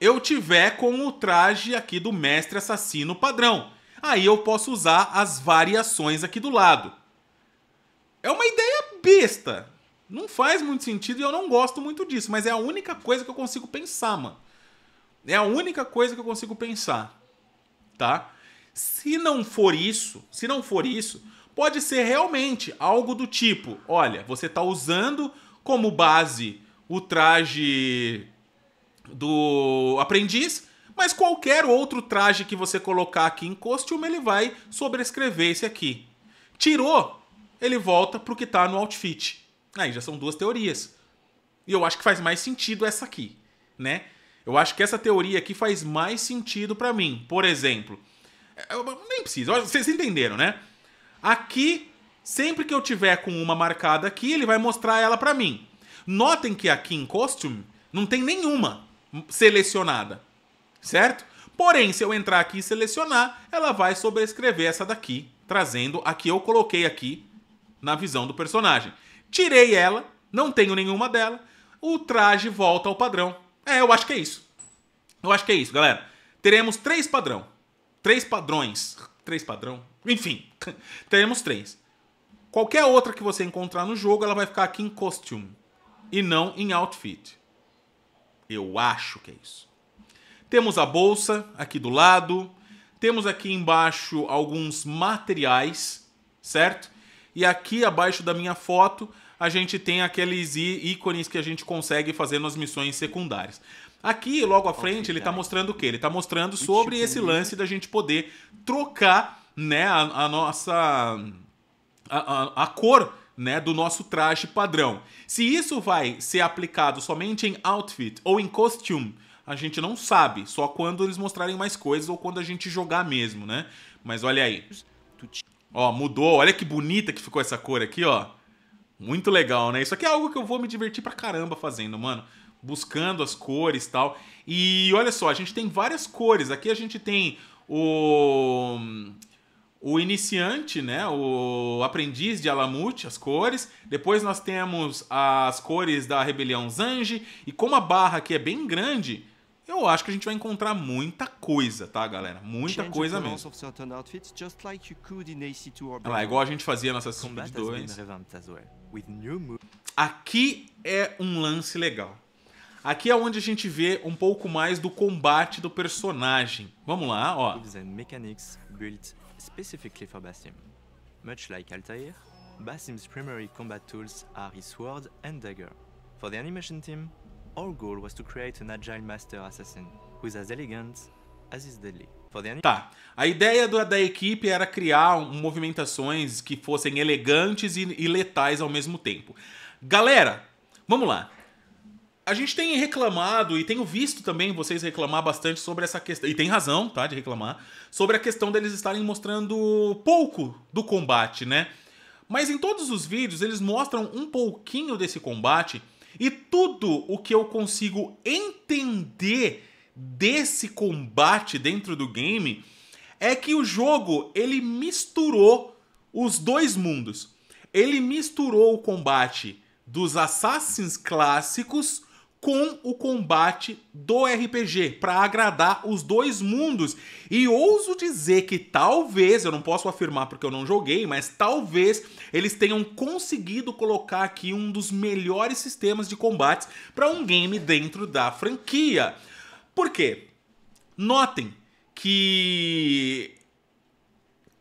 eu tiver com o traje aqui do mestre assassino padrão. Aí eu posso usar as variações aqui do lado. É uma ideia besta. Não faz muito sentido e eu não gosto muito disso, mas é a única coisa que eu consigo pensar, mano. É a única coisa que eu consigo pensar. Tá? Se não for isso, se não for isso, pode ser realmente algo do tipo, olha, você está usando como base o traje do aprendiz, mas qualquer outro traje que você colocar aqui em costume, ele vai sobrescrever esse aqui. Tirou, ele volta pro que tá no outfit. Aí já são duas teorias. E eu acho que faz mais sentido essa aqui, né? Eu acho que essa teoria aqui faz mais sentido para mim. Por exemplo, é, nem precisa, vocês entenderam, né? Aqui, sempre que eu tiver com uma marcada aqui, ele vai mostrar ela para mim. Notem que aqui em costume não tem nenhuma selecionada, certo? Porém, se eu entrar aqui e selecionar, ela vai sobrescrever essa daqui, trazendo a que eu coloquei aqui na visão do personagem. Tirei ela, não tenho nenhuma dela, o traje volta ao padrão. É, eu acho que é isso. Eu acho que é isso, galera. Teremos três padrão. Três padrões. Três padrão. Enfim, teremos três. Qualquer outra que você encontrar no jogo, ela vai ficar aqui em costume e não em outfit. Eu acho que é isso. Temos a bolsa aqui do lado. Temos aqui embaixo alguns materiais, certo? E aqui abaixo da minha foto, a gente tem aqueles ícones que a gente consegue fazer nas missões secundárias. Aqui, logo à frente, ele está mostrando o quê? Ele está mostrando sobre tipo esse lance da gente poder trocar né, a, a nossa. A, a, a cor né, do nosso traje padrão. Se isso vai ser aplicado somente em outfit ou em costume, a gente não sabe, só quando eles mostrarem mais coisas ou quando a gente jogar mesmo, né? Mas olha aí. Ó, mudou. Olha que bonita que ficou essa cor aqui, ó. Muito legal, né? Isso aqui é algo que eu vou me divertir pra caramba fazendo, mano. Buscando as cores e tal. E olha só, a gente tem várias cores. Aqui a gente tem o o iniciante, né, o aprendiz de Alamut, as cores. Depois nós temos as cores da Rebelião Zange. E como a barra aqui é bem grande, eu acho que a gente vai encontrar muita coisa, tá, galera? Muita coisa mesmo. Olha lá, igual a gente fazia na sessão de Aqui é um lance legal. Aqui é onde a gente vê um pouco mais do combate do personagem. Vamos lá, ó specifically for Basim. Much like Altair, Basim's primary combat tools are his sword and dagger. For the animation team, our goal was to create an agile master assassin as elegant as deadly. Tá. A ideia do, da equipe era criar um, movimentações que fossem elegantes e, e letais ao mesmo tempo. Galera, vamos lá. A gente tem reclamado e tenho visto também vocês reclamar bastante sobre essa questão, e tem razão, tá, de reclamar, sobre a questão deles estarem mostrando pouco do combate, né? Mas em todos os vídeos eles mostram um pouquinho desse combate e tudo o que eu consigo entender desse combate dentro do game é que o jogo ele misturou os dois mundos. Ele misturou o combate dos Assassins clássicos com o combate do RPG para agradar os dois mundos. E ouso dizer que talvez, eu não posso afirmar porque eu não joguei, mas talvez eles tenham conseguido colocar aqui um dos melhores sistemas de combates para um game dentro da franquia. Por quê? Notem que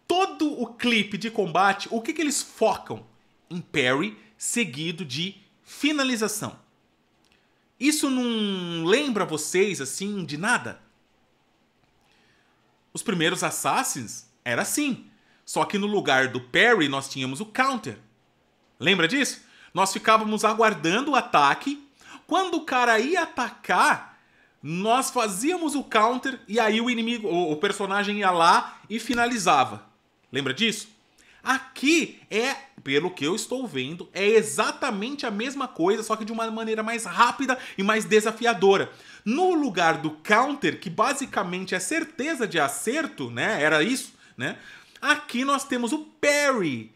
todo o clipe de combate, o que, que eles focam? Em parry seguido de finalização. Isso não lembra vocês assim de nada? Os primeiros Assassins era assim. Só que no lugar do parry nós tínhamos o counter. Lembra disso? Nós ficávamos aguardando o ataque. Quando o cara ia atacar, nós fazíamos o counter e aí o inimigo, o personagem ia lá e finalizava. Lembra disso? Aqui é, pelo que eu estou vendo, é exatamente a mesma coisa, só que de uma maneira mais rápida e mais desafiadora. No lugar do counter, que basicamente é certeza de acerto, né? Era isso, né? Aqui nós temos o parry,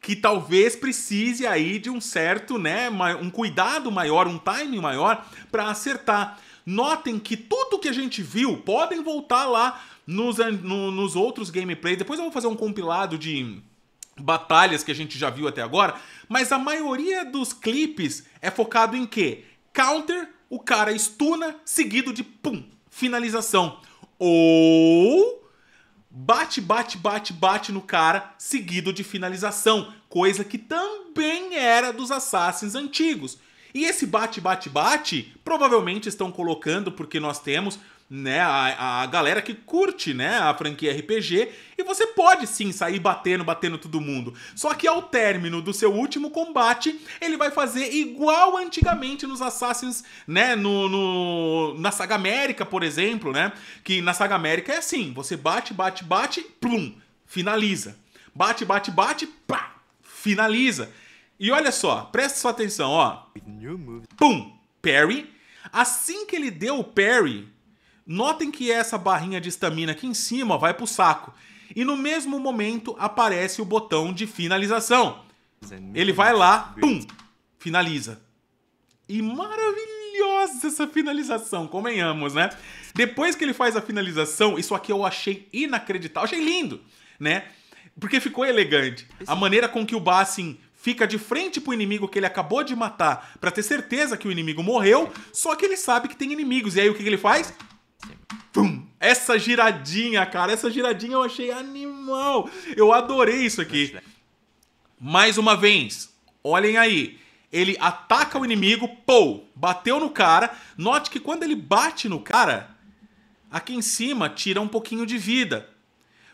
que talvez precise aí de um certo, né, um cuidado maior, um time maior para acertar. Notem que tudo que a gente viu, podem voltar lá nos, no, nos outros gameplays. Depois eu vou fazer um compilado de batalhas que a gente já viu até agora, mas a maioria dos clipes é focado em quê? Counter, o cara estuna, seguido de pum, finalização. Ou bate, bate, bate, bate no cara, seguido de finalização, coisa que também era dos assassins antigos. E esse bate, bate, bate, provavelmente estão colocando porque nós temos né, a, a galera que curte, né, a franquia RPG, e você pode sim sair batendo, batendo todo mundo. Só que ao término do seu último combate, ele vai fazer igual antigamente nos Assassins, né, no, no na Saga América, por exemplo, né, que na Saga América é assim, você bate, bate, bate, plum, finaliza. Bate, bate, bate, pá, finaliza. E olha só, presta sua atenção, ó. Pum, parry. Assim que ele deu o parry, Notem que essa barrinha de estamina aqui em cima vai para o saco. E no mesmo momento aparece o botão de finalização. Ele vai lá, pum, finaliza. E maravilhosa essa finalização, convenhamos, né? Depois que ele faz a finalização, isso aqui eu achei inacreditável, achei lindo, né? Porque ficou elegante. A maneira com que o Bassin fica de frente pro inimigo que ele acabou de matar para ter certeza que o inimigo morreu, só que ele sabe que tem inimigos. E aí o que, que ele faz? Pum. Essa giradinha, cara, essa giradinha eu achei animal. Eu adorei isso aqui. Mais uma vez, olhem aí. Ele ataca o inimigo, pou, bateu no cara. Note que quando ele bate no cara, aqui em cima tira um pouquinho de vida.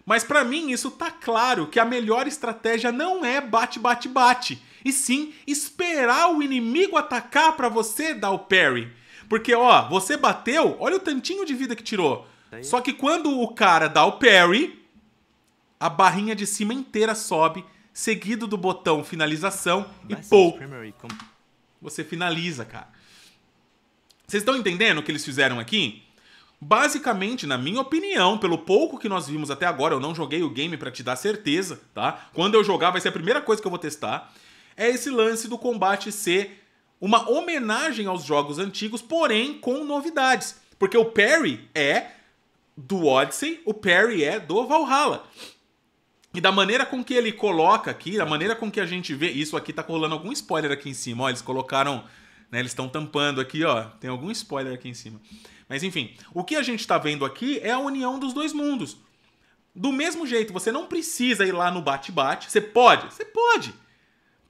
Mas para mim isso tá claro que a melhor estratégia não é bate, bate, bate, e sim esperar o inimigo atacar para você dar o parry. Porque, ó, você bateu, olha o tantinho de vida que tirou. Só que quando o cara dá o parry, a barrinha de cima inteira sobe, seguido do botão finalização Mas e pou. Você finaliza, cara. Vocês estão entendendo o que eles fizeram aqui? Basicamente, na minha opinião, pelo pouco que nós vimos até agora, eu não joguei o game para te dar certeza, tá? Quando eu jogar vai ser a primeira coisa que eu vou testar. É esse lance do combate ser uma homenagem aos jogos antigos, porém com novidades. Porque o Perry é do Odyssey, o Perry é do Valhalla. E da maneira com que ele coloca aqui, da maneira com que a gente vê. Isso aqui tá rolando algum spoiler aqui em cima, ó. Eles colocaram. Né, eles estão tampando aqui, ó. Tem algum spoiler aqui em cima. Mas enfim, o que a gente tá vendo aqui é a união dos dois mundos. Do mesmo jeito, você não precisa ir lá no bate-bate. Você pode? Você pode!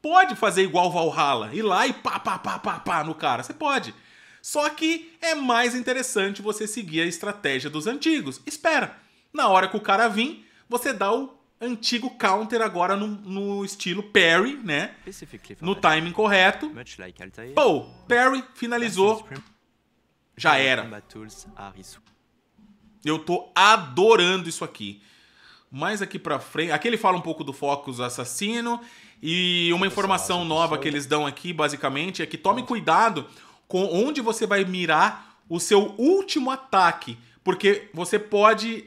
pode fazer igual Valhalla, ir lá e pá, pá, pá, pá, pá no cara. Você pode. Só que é mais interessante você seguir a estratégia dos antigos. Espera. Na hora que o cara vir, você dá o antigo counter agora no, no estilo parry, né? No timing correto. Pô, parry, finalizou. Já era. Eu tô adorando isso aqui. Mais aqui pra frente. Aqui ele fala um pouco do Focus Assassino. E uma informação nova que eles dão aqui, basicamente, é que tome cuidado com onde você vai mirar o seu último ataque, porque você pode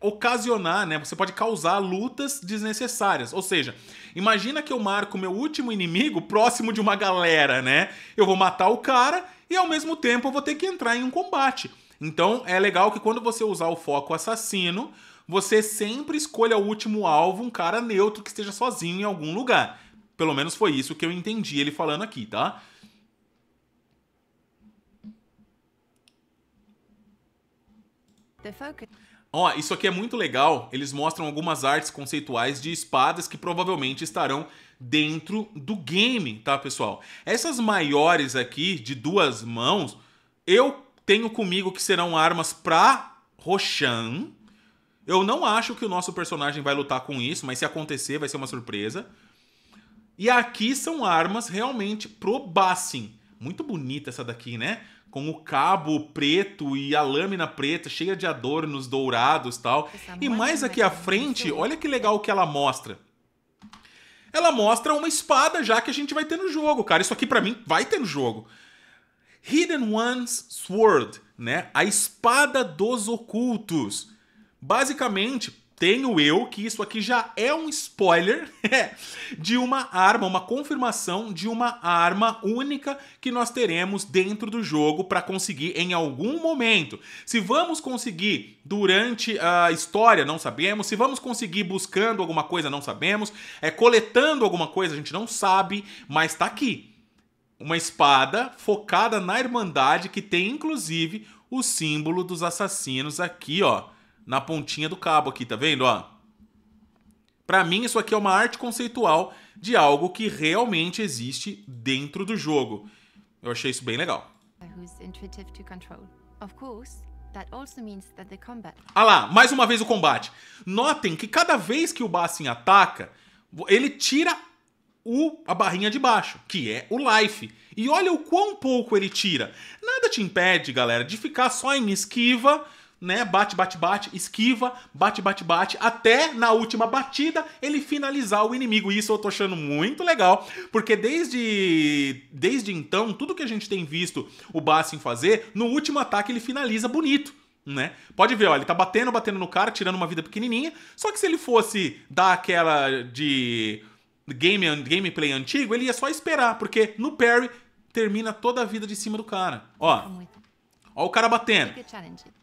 ocasionar, né? Você pode causar lutas desnecessárias. Ou seja, imagina que eu marco meu último inimigo próximo de uma galera, né? Eu vou matar o cara e ao mesmo tempo eu vou ter que entrar em um combate. Então é legal que quando você usar o foco assassino, você sempre escolha o último alvo, um cara neutro que esteja sozinho em algum lugar. Pelo menos foi isso que eu entendi ele falando aqui, tá? Ó, oh, isso aqui é muito legal. Eles mostram algumas artes conceituais de espadas que provavelmente estarão dentro do game, tá, pessoal? Essas maiores aqui, de duas mãos, eu tenho comigo que serão armas pra Roshan, eu não acho que o nosso personagem vai lutar com isso, mas se acontecer, vai ser uma surpresa. E aqui são armas realmente pro Bassin. Muito bonita essa daqui, né? Com o cabo preto e a lâmina preta, cheia de adornos dourados tal. e mais aqui é à frente, olha que legal que ela mostra. Ela mostra uma espada já que a gente vai ter no jogo, cara. Isso aqui para mim vai ter no jogo. Hidden One's Sword, né? A espada dos ocultos. Basicamente, tenho eu que isso aqui já é um spoiler de uma arma, uma confirmação de uma arma única que nós teremos dentro do jogo para conseguir em algum momento. Se vamos conseguir durante a história, não sabemos. Se vamos conseguir buscando alguma coisa, não sabemos. É coletando alguma coisa, a gente não sabe, mas está aqui. Uma espada focada na Irmandade que tem inclusive o símbolo dos assassinos aqui, ó na pontinha do cabo aqui, tá vendo, ó? Para mim isso aqui é uma arte conceitual de algo que realmente existe dentro do jogo. Eu achei isso bem legal. Ah lá, mais uma vez o combate. Notem que cada vez que o Bassin ataca, ele tira o, a barrinha de baixo, que é o life. E olha o quão pouco ele tira. Nada te impede, galera, de ficar só em esquiva, né? Bate, bate, bate, esquiva, bate, bate, bate, até na última batida ele finalizar o inimigo. Isso eu tô achando muito legal, porque desde, desde então, tudo que a gente tem visto o Bassin fazer, no último ataque ele finaliza bonito. Né? Pode ver, ó, ele tá batendo, batendo no cara, tirando uma vida pequenininha. Só que se ele fosse dar aquela de game, gameplay antigo, ele ia só esperar, porque no parry termina toda a vida de cima do cara. Ó, Ó o cara batendo.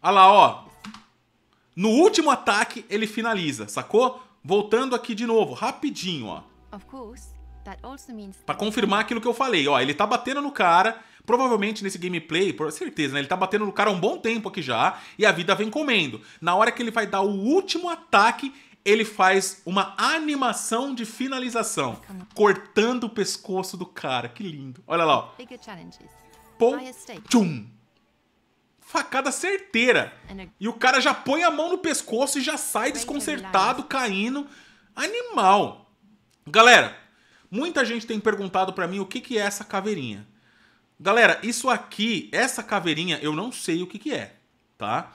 Olha lá, ó. No último ataque, ele finaliza, sacou? Voltando aqui de novo, rapidinho, ó. Pra confirmar aquilo que eu falei, ó. Ele tá batendo no cara, provavelmente nesse gameplay, por certeza, né? Ele tá batendo no cara há um bom tempo aqui já, e a vida vem comendo. Na hora que ele vai dar o último ataque, ele faz uma animação de finalização, cortando o pescoço do cara. Que lindo. Olha lá, ó. Pum, tchum facada certeira. E o cara já põe a mão no pescoço e já sai desconcertado, caindo. Animal. Galera, muita gente tem perguntado para mim o que, que é essa caveirinha. Galera, isso aqui, essa caveirinha, eu não sei o que, que é, tá?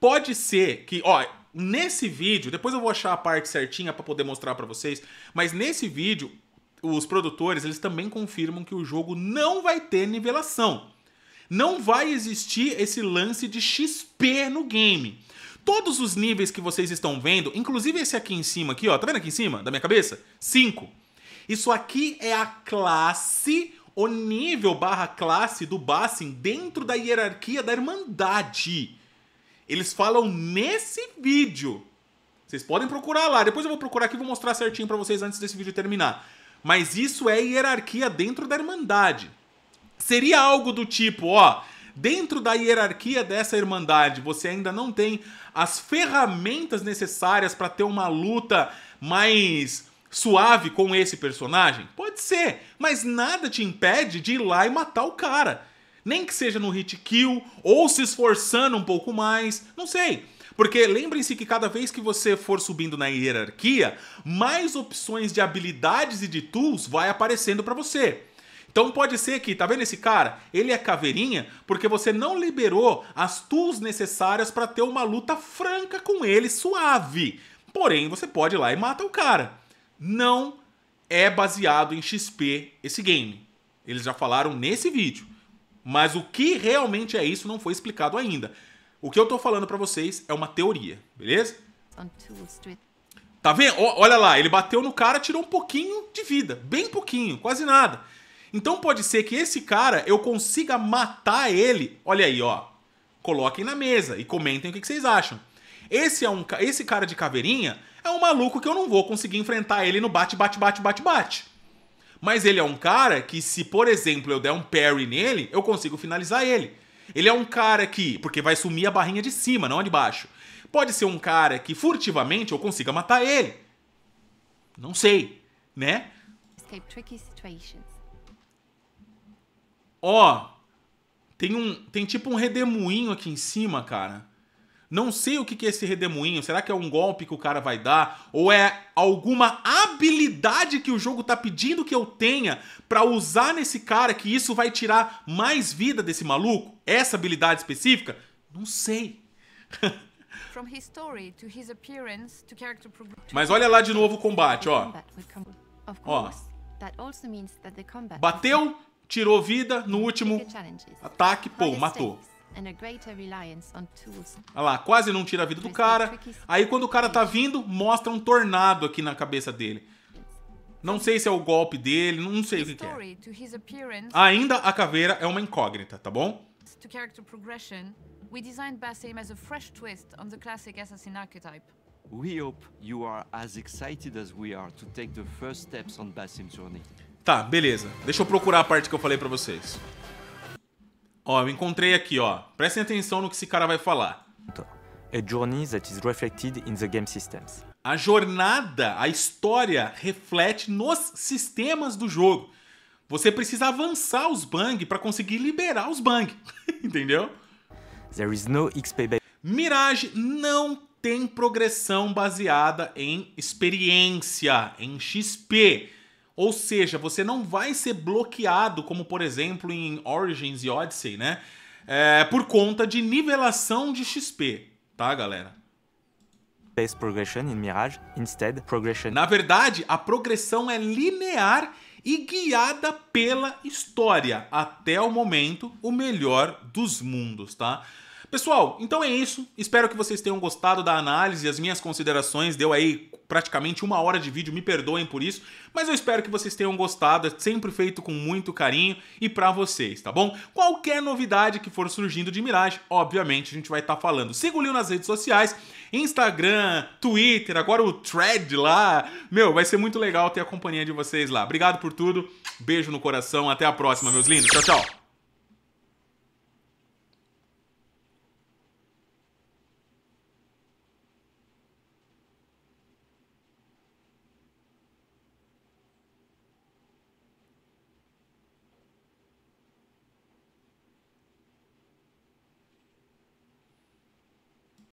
Pode ser que, ó, nesse vídeo, depois eu vou achar a parte certinha para poder mostrar para vocês, mas nesse vídeo, os produtores, eles também confirmam que o jogo não vai ter nivelação não vai existir esse lance de XP no game. Todos os níveis que vocês estão vendo, inclusive esse aqui em cima aqui, ó, tá vendo aqui em cima da minha cabeça? 5. Isso aqui é a classe, o nível barra classe do Bassin dentro da hierarquia da Irmandade. Eles falam nesse vídeo. Vocês podem procurar lá. Depois eu vou procurar aqui e vou mostrar certinho para vocês antes desse vídeo terminar. Mas isso é hierarquia dentro da Irmandade. Seria algo do tipo, ó, dentro da hierarquia dessa irmandade, você ainda não tem as ferramentas necessárias para ter uma luta mais suave com esse personagem? Pode ser, mas nada te impede de ir lá e matar o cara. Nem que seja no hit kill ou se esforçando um pouco mais, não sei. Porque lembrem-se que cada vez que você for subindo na hierarquia, mais opções de habilidades e de tools vai aparecendo para você. Então pode ser que, tá vendo esse cara? Ele é caveirinha porque você não liberou as tools necessárias para ter uma luta franca com ele, suave. Porém, você pode ir lá e mata o cara. Não é baseado em XP esse game. Eles já falaram nesse vídeo. Mas o que realmente é isso não foi explicado ainda. O que eu tô falando para vocês é uma teoria, beleza? Tá vendo? O, olha lá, ele bateu no cara, tirou um pouquinho de vida, bem pouquinho, quase nada. Então pode ser que esse cara eu consiga matar ele. Olha aí, ó. Coloquem na mesa e comentem o que vocês acham. Esse é um esse cara de caveirinha é um maluco que eu não vou conseguir enfrentar ele no bate bate bate bate bate. Mas ele é um cara que se, por exemplo, eu der um parry nele, eu consigo finalizar ele. Ele é um cara que, porque vai sumir a barrinha de cima, não a de baixo. Pode ser um cara que furtivamente eu consiga matar ele. Não sei, né? Escape tricky situations. Ó, tem um, tem tipo um redemoinho aqui em cima, cara. Não sei o que é esse redemoinho. Será que é um golpe que o cara vai dar? Ou é alguma habilidade que o jogo tá pedindo que eu tenha para usar nesse cara que isso vai tirar mais vida desse maluco? Essa habilidade específica? Não sei. Mas olha lá de novo o combate, ó. Ó. Bateu, tirou vida, no último ataque, pô, matou. Olha lá, quase não tira a vida do cara. Aí quando o cara tá vindo, mostra um tornado aqui na cabeça dele. Não sei se é o golpe dele, não sei o que, que é. Ainda a caveira é uma incógnita, tá bom? To character progression, we designed Basim as a fresh twist on the classic assassin archetype. We hope you are as excited as we are to take the first steps on Basim's journey. Tá, beleza. Deixa eu procurar a parte que eu falei pra vocês. Ó, eu encontrei aqui, ó. Prestem atenção no que esse cara vai falar. A journey that is reflected in the game systems. A jornada, a história reflete nos sistemas do jogo. Você precisa avançar os bang para conseguir liberar os bang, entendeu? There is no XP Mirage não tem progressão baseada em experiência, em XP. Ou seja, você não vai ser bloqueado, como por exemplo em Origins e Odyssey, né? É, por conta de nivelação de XP, tá, galera? progression in Mirage, instead progression. Na verdade, a progressão é linear e guiada pela história. Até o momento, o melhor dos mundos, tá? Pessoal, então é isso. Espero que vocês tenham gostado da análise, as minhas considerações. Deu aí praticamente uma hora de vídeo, me perdoem por isso, mas eu espero que vocês tenham gostado, é sempre feito com muito carinho e para vocês, tá bom? Qualquer novidade que for surgindo de Mirage, obviamente a gente vai estar tá falando. Siga o Lil nas redes sociais, Instagram, Twitter, agora o Thread lá. Meu, vai ser muito legal ter a companhia de vocês lá. Obrigado por tudo, beijo no coração, até a próxima, meus lindos. Tchau, tchau.